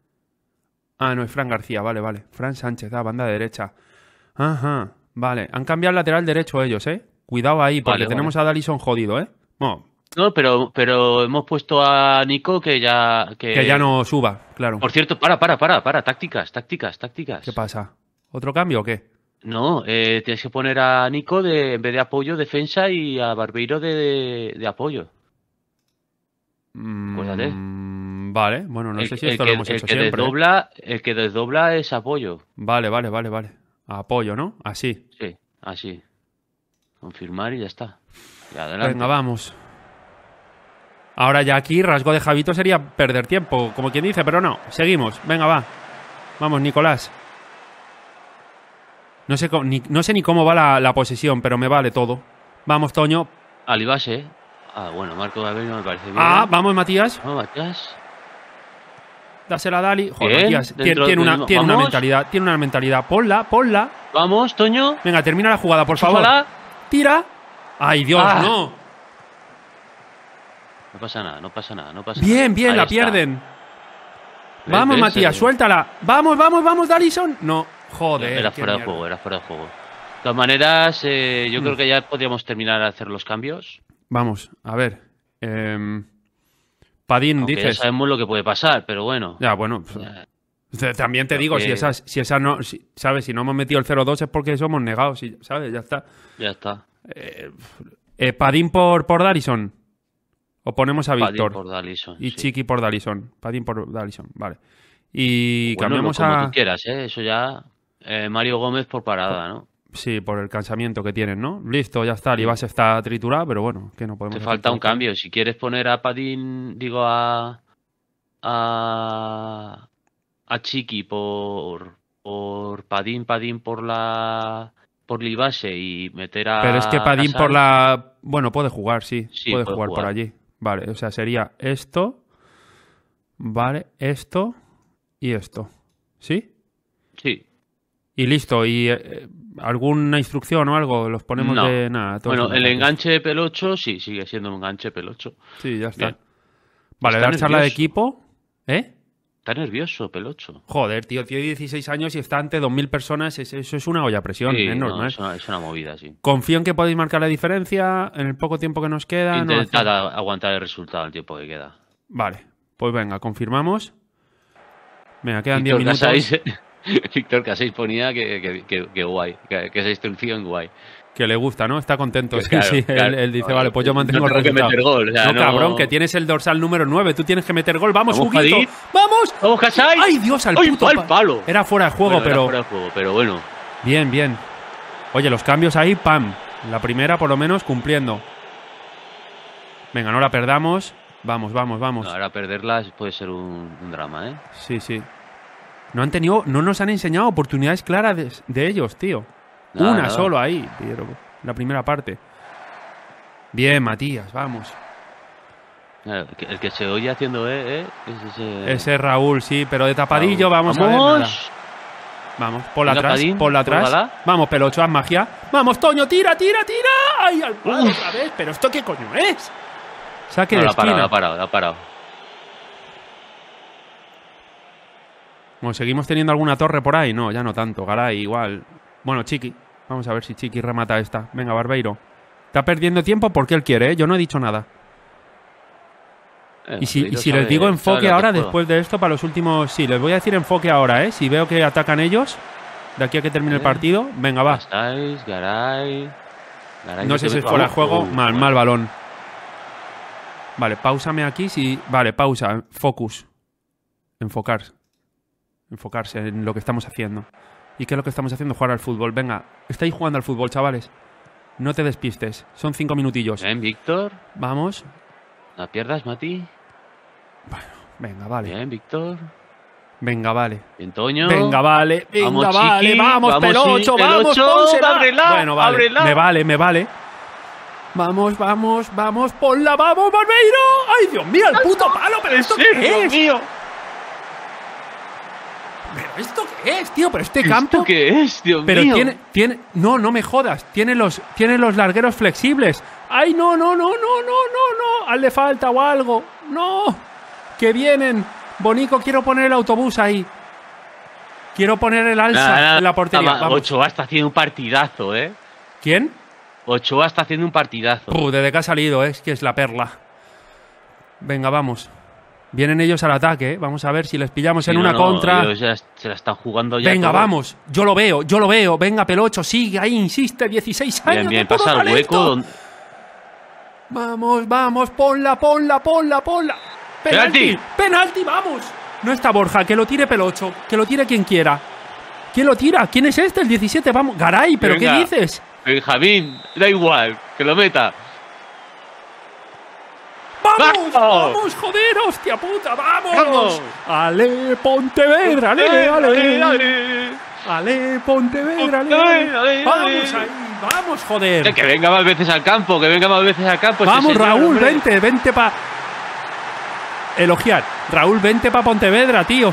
Ah, no, es Fran García, vale, vale. Fran Sánchez, da ah, banda derecha. Ajá. Vale, han cambiado el lateral derecho ellos, ¿eh? Cuidado ahí, porque tenemos a Dalison jodido, ¿eh? No. pero, pero hemos puesto a Nico que ya. Que... ya no suba, claro. Por cierto, para, para, para, para. Tácticas, tácticas, tácticas. ¿Qué pasa? ¿Otro cambio o qué? No, eh, tienes que poner a Nico de, en vez de apoyo, defensa y a Barbeiro de, de, apoyo. Mm, vale, bueno, no sé si esto lo hemos hecho siempre. ¿eh? el que desdobla es apoyo. Vale, vale, vale, vale apoyo, ¿no? Así. Sí, así. Confirmar y ya está. Venga, vamos. Ahora ya aquí, rasgo de Javito sería perder tiempo, como quien dice, pero no. Seguimos. Venga, va. Vamos, Nicolás. No sé, ni, cómo va la, posición, pero me vale todo. Vamos, Toño. Alibase. Ah, bueno, Marco Gabriel no me parece ah, bien. Ah, vamos, Matías. Vamos, Matías dásela a Dali. Joder, tiene, una, tiene una, mentalidad, tiene una mentalidad. Ponla, ponla. Vamos, Toño. Venga, termina la jugada, por favor. Tira. Ay, Dios, ah. no. No pasa nada, no pasa nada, no pasa bien, Bien, la pierden. vamos, Matías, suéltala. Vamos, vamos, vamos, Dalison. No, joder. Era fuera de juego, era fuera de juego. De todas maneras, eh, yo mm. creo que ya podríamos terminar a hacer los cambios. Vamos, a ver. Eh... Padín Ya sabemos lo que puede pasar, pero bueno. Ya, bueno. También te digo, si esa, si esa no, ¿sabes? Si no hemos metido el 0-2 es porque somos negados, ¿sabes? Ya está. Ya está. Eh, eh, Padín por, por Darison. O ponemos a Víctor. Por y Chiqui por Darison. Padín por Darison, vale. Y bueno, cambiamos no, como Tú quieras, ¿eh? Eso ya. Eh, Mario Gómez por parada, ¿no? Sí, por el cansamiento que tienen, ¿no? Listo, ya está, el Ibase está triturado, pero bueno, que no podemos... Te falta un cambio, si quieres poner a Padín, digo, a... a... a Chiqui por... por Padín, Padín por la... por Libase y meter a... Pero es que Padín por la... bueno, puede jugar, sí, puede, jugar por allí. Vale, o sea, sería esto, vale, esto y esto, ¿sí? Y listo, y eh, alguna instrucción o algo, los ponemos de nada. Bueno, el enganche de pelocho, sí, sigue siendo un enganche pelocho. Sí, ya está. Vale, dar charla de equipo, ¿eh? Está nervioso, Pelocho. Joder, tío, tiene 16 años y está ante 2.000 personas. Eso, es una olla a presión, no, es, una, movida, sí. Confío en que podéis marcar la diferencia en el poco tiempo que nos queda. Intentad aguantar el resultado el tiempo que queda. Vale, pues venga, confirmamos. Venga, quedan 10 minutos. Víctor ponía que, que, que, que guay, que, esa instrucción guay. Que le gusta, ¿no? Está contento. él, dice, vale, pues yo mantengo el resultado. no, cabrón, que tienes el dorsal número 9. Tú tienes que meter gol. ¡Vamos, Vamos ¡Vamos! ¡Vamos, Casáis! ¡Ay, Dios, al puto palo! Era fuera de juego, pero... fuera de juego, pero bueno. Bien, bien. Oye, los cambios ahí, pam. La primera, por lo menos, cumpliendo. Venga, no la perdamos. Vamos, vamos, vamos. Ahora perderla puede ser un drama, ¿eh? Sí, sí. No han tenido, no nos han enseñado oportunidades claras de, ellos, tío. Una solo ahí, tío. la primera parte. Bien, Matías, vamos. El que, se oye haciendo eh, eh ese... Raúl, sí, pero de tapadillo vamos, ¡Vamos! a ver. Vamos, por la atrás, por la atrás. Vamos, pelocho, haz magia. Vamos, Toño, tira, tira, tira. Ay, al palo otra pero esto qué coño es. Saque esquina. Ha parado, ha parado. Bueno, ¿Seguimos teniendo alguna torre por ahí? No, ya no tanto. Garay igual. Bueno, Chiqui. Vamos a ver si Chiqui remata esta. Venga, Barbeiro. Está perdiendo tiempo porque él quiere, ¿eh? Yo no he dicho nada. Eh, y si, les digo enfoque ahora, después de esto, para los últimos... Sí, les voy a decir enfoque ahora, ¿eh? Si veo que atacan ellos, de aquí a que termine el eh, partido, venga, va. no sé si es fuera juego. mal, mal balón. Vale, pausame aquí. Si... Vale, pausa. Focus. Enfocar enfocarse en lo que estamos haciendo. ¿Y qué es lo que estamos haciendo? Jugar al fútbol. Venga, estáis jugando al fútbol, chavales. No te despistes. Son cinco minutillos. Bien, Víctor. Vamos. ¿La pierdas, Mati. Bueno, venga, vale. Bien, Víctor. Venga, vale. Venga, vale. Venga, vale. Vamos, vamos, vamos, bueno, vale. Me vale, me vale. Vamos, vamos, vamos. Ponla, vamos, Barbeiro. Ay, Dios mío, el puto palo. ¿Pero esto qué es? Mío. ¿Esto qué es, tío? Pero este campo. ¿Esto qué es, tío pero Tiene, tiene. No, no me jodas. Tiene los, tiene los largueros flexibles. ¡Ay, no, no, no, no, no, no, no! de ah, falta o algo. ¡No! ¡Que vienen! Bonico, quiero poner el autobús ahí. Quiero poner el alza en la portería. Ochoa está haciendo un partidazo, ¿eh? ¿Quién? Ochoa está haciendo un partidazo. Uh, desde que ha salido, ¿eh? es que es la perla. Venga, vamos. Vienen ellos al ataque, ¿eh? vamos a ver si les pillamos en una contra. se la están jugando ya. Venga, vamos, yo lo veo, yo lo veo. Venga, Pelocho, sigue ahí, insiste, 16 años. Bien, bien, pasa el hueco. Donde... Vamos, vamos, ponla, ponla, ponla, ponla. Penalti, penalti, vamos. No está Borja, que lo tire Pelocho, que lo tire quien quiera. ¿Quién lo tira? ¿Quién es este? El 17, vamos. Garay, ¿pero qué dices? El da igual, que lo meta. ¡Vamos! ¡Vamos, joder! ¡Hostia puta! ¡Vamos! ¡Ale Pontevedra! ¡Ale, ale! ale. ale Pontevedra! Ale, ¡Vamos ahí! ¡Vamos, joder! Que, venga más veces al campo, que venga más veces al campo. ¡Vamos, Raúl! ¡Vente, vente pa... Elogiar. Raúl, vente pa Pontevedra, tío.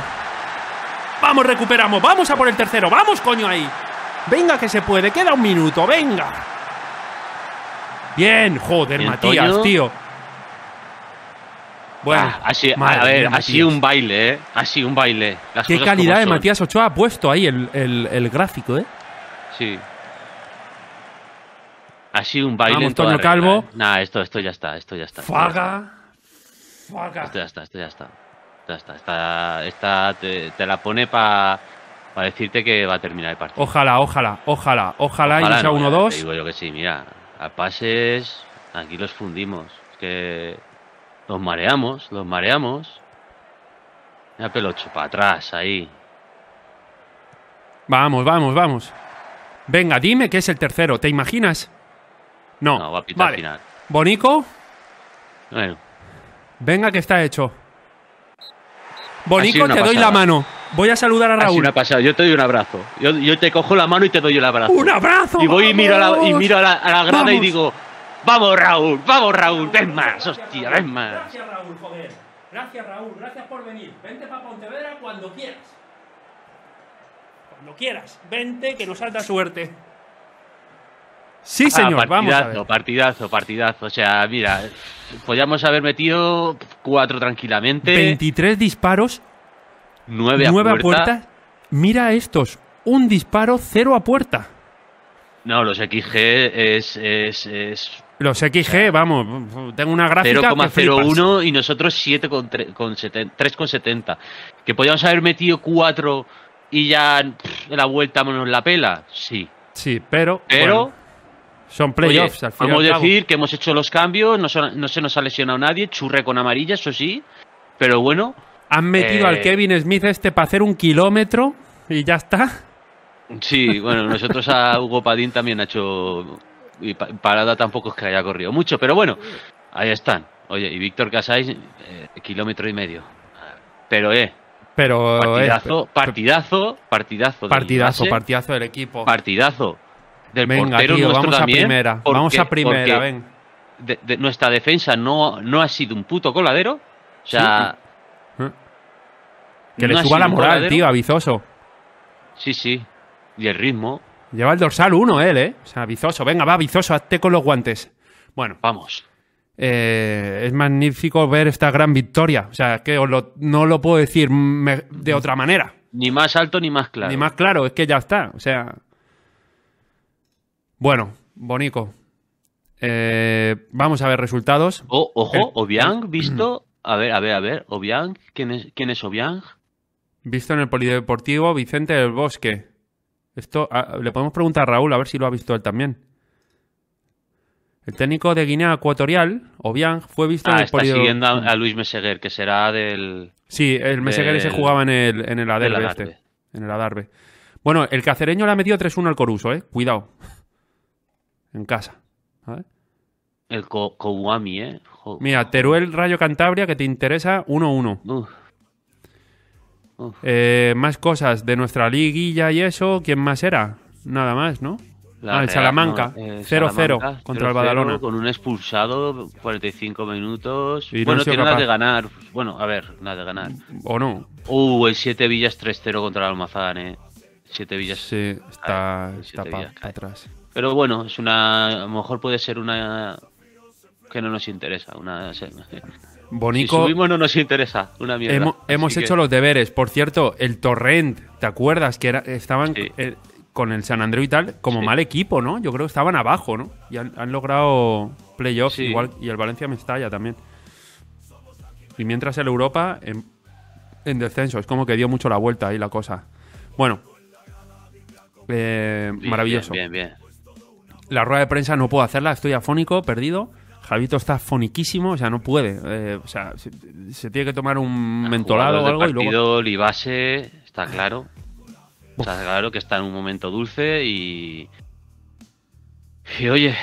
¡Vamos, recuperamos! ¡Vamos a por el tercero! ¡Vamos, coño, ahí! ¡Venga, que se puede! ¡Queda un minuto! ¡Venga! Bien, joder, Matías, tío. Bueno, así, ah, a ver, ha sido un baile, ¿eh? Ha sido un baile. Qué calidad de Matías Ochoa ha puesto ahí el, el, gráfico, ¿eh? Sí. Ha sido un baile. Vamos, tono Calvo. Nada, ¿eh? Nah, esto, esto ya está, esto ya está. Faga. Faga. Esto ya está, esto ya está. Esto ya está. Esta, te, la pone para decirte que va a terminar el partido. Ojalá, ojalá, ojalá, ojalá, ojalá y sea 1-2. digo yo que sí, mira. A pases, aquí los fundimos. Es que los mareamos, los mareamos. Mira Pelocho, para atrás, ahí. Vamos, vamos, vamos. Venga, dime que es el tercero, ¿te imaginas? No, no va a ¿Bonico? Bueno. Venga, que está hecho. Bonico, te doy la mano. Voy a saludar a Raúl. Una pasada. Yo te doy un abrazo. Yo, te cojo la mano y te doy el abrazo. ¡Un abrazo! Y voy y miro a la, y grada y digo, Vamos, Raúl, vamos, Raúl, ¡Ven más, hostia, ¡Ven más. Gracias, Raúl, joder. Gracias, Raúl, gracias por venir. Vente para Pontevedra cuando quieras. Cuando quieras, vente que nos salta suerte. Sí, ah, señor, vamos. partidazo, Partidazo, partidazo. O sea, mira, podríamos haber metido cuatro tranquilamente. 23 disparos, 9 a, puerta. Mira estos: un disparo, cero a puerta. No, los XG es, es los XG, vamos, tengo una gráfica. 0,01 y nosotros 3,70. Que podíamos haber metido 4 y ya la vuelta menos la pela. Sí. Sí, pero. Pero. son playoffs, al final. Vamos a decir que hemos hecho los cambios, no, se nos ha lesionado nadie, churre con amarilla, eso sí. Pero bueno. Han metido al eh, Kevin Smith este para hacer un kilómetro y ya está. Sí, bueno, nosotros a Hugo Padín también ha hecho y parada tampoco es que haya corrido mucho, pero bueno, ahí están. Oye, y Víctor Casais, eh, kilómetro y medio. Pero, eh. Pero, eh, partidazo, partidazo, partidazo, partidazo. Partidazo, del partidazo del equipo. Partidazo. Del Venga, vamos A primera, vamos a primera, ven. De, nuestra defensa no, no ha sido un puto coladero. O sea. ¿Eh? Que le suba la moral, tío, avizoso. Sí, sí. Y el ritmo. Lleva el dorsal uno, él, ¿eh? O sea, Vizoso. Venga, va, bizoso. hazte con los guantes. Bueno. Vamos. Eh, es magnífico ver esta gran victoria. O sea, que no lo puedo decir de otra manera. Ni más alto ni más claro. Ni más claro, es que ya está. O sea. Bueno, Bonico. Eh, vamos a ver resultados. ojo, Obiang visto. A ver, a ver, a ver. Obiang, ¿quién es, quién es Obiang? Visto en el Polideportivo Vicente del Bosque. Esto ah, le podemos preguntar a Raúl a ver si lo ha visto él también. El técnico de Guinea Ecuatorial, Obiang, fue visto en ah, el está siguiendo a, Luis Meseguer, que será del... Sí, el Meseguer se jugaba en el, en el Adarve. Este, en el Adarve. Bueno, el cacereño le ha metido 3-1 al Coruso, ¿eh? Cuidado. En casa. El Kouami, ¿eh? Mira, Teruel Rayo Cantabria, que te interesa, 1-1. Eh, más cosas de nuestra liguilla y eso. ¿Quién más era? Nada más, ¿no? La ah, el Salamanca. 0-0 contra el Badalona. Con un expulsado, 45 minutos. bueno, tiene nada de ganar. Bueno, a ver, nada de ganar. ¿O no? Uh, el 7 Villas 3-0 contra el Almazán, ¿eh? 7 Villas. Sí, está, está atrás. Pero bueno, es una. A lo mejor puede ser una. que no nos interesa. Una. Bonico. Si subimos no nos interesa, Hemos, hecho los deberes. Por cierto, el Torrent, ¿te acuerdas? Que estaban eh, con el San Andreu y tal, como mal equipo, ¿no? Yo creo que estaban abajo, ¿no? Y han, logrado playoffs igual. Y el Valencia me estalla también. Y mientras el Europa en, descenso. Es como que dio mucho la vuelta ahí la cosa. Bueno. Eh, maravilloso. bien, bien. La rueda de prensa no puedo hacerla, estoy afónico, perdido. Javito está foniquísimo, o sea, no puede. Eh, o sea, se, tiene que tomar un mentolado o algo y luego. Libase, está eh. claro. Está claro que está en un momento dulce y. Y oye,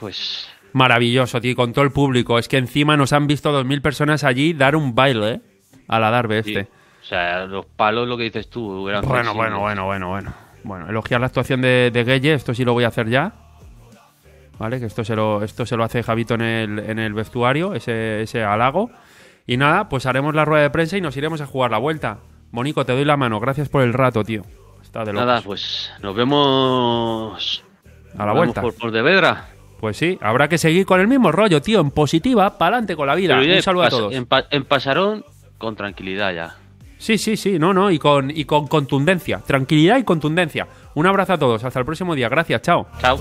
pues. Maravilloso, tío, con todo el público. Es que encima nos han visto 2.000 personas allí dar un baile, ¿eh? A la Darbe este. O sea, los palos, lo que dices tú, Bueno, bueno, bueno, bueno, bueno. Bueno, elogiar la actuación de, de esto sí lo voy a hacer ya. ¿vale? Que esto se lo, esto se lo hace Javito en el, en el vestuario, ese, ese halago. Y nada, pues haremos la rueda de prensa y nos iremos a jugar la vuelta. Monico, te doy la mano. Gracias por el rato, tío. Está de Nada, pues nos vemos. A la vuelta. Por, por Devedra. Pues sí, habrá que seguir con el mismo rollo, tío. En positiva, para adelante con la vida. Un saludo a todos. En, en, Pasarón, con tranquilidad ya. Sí, sí, sí, no, no, y con, y con contundencia. Tranquilidad y contundencia. Un abrazo a todos, hasta el próximo día. Gracias, chao. Chao.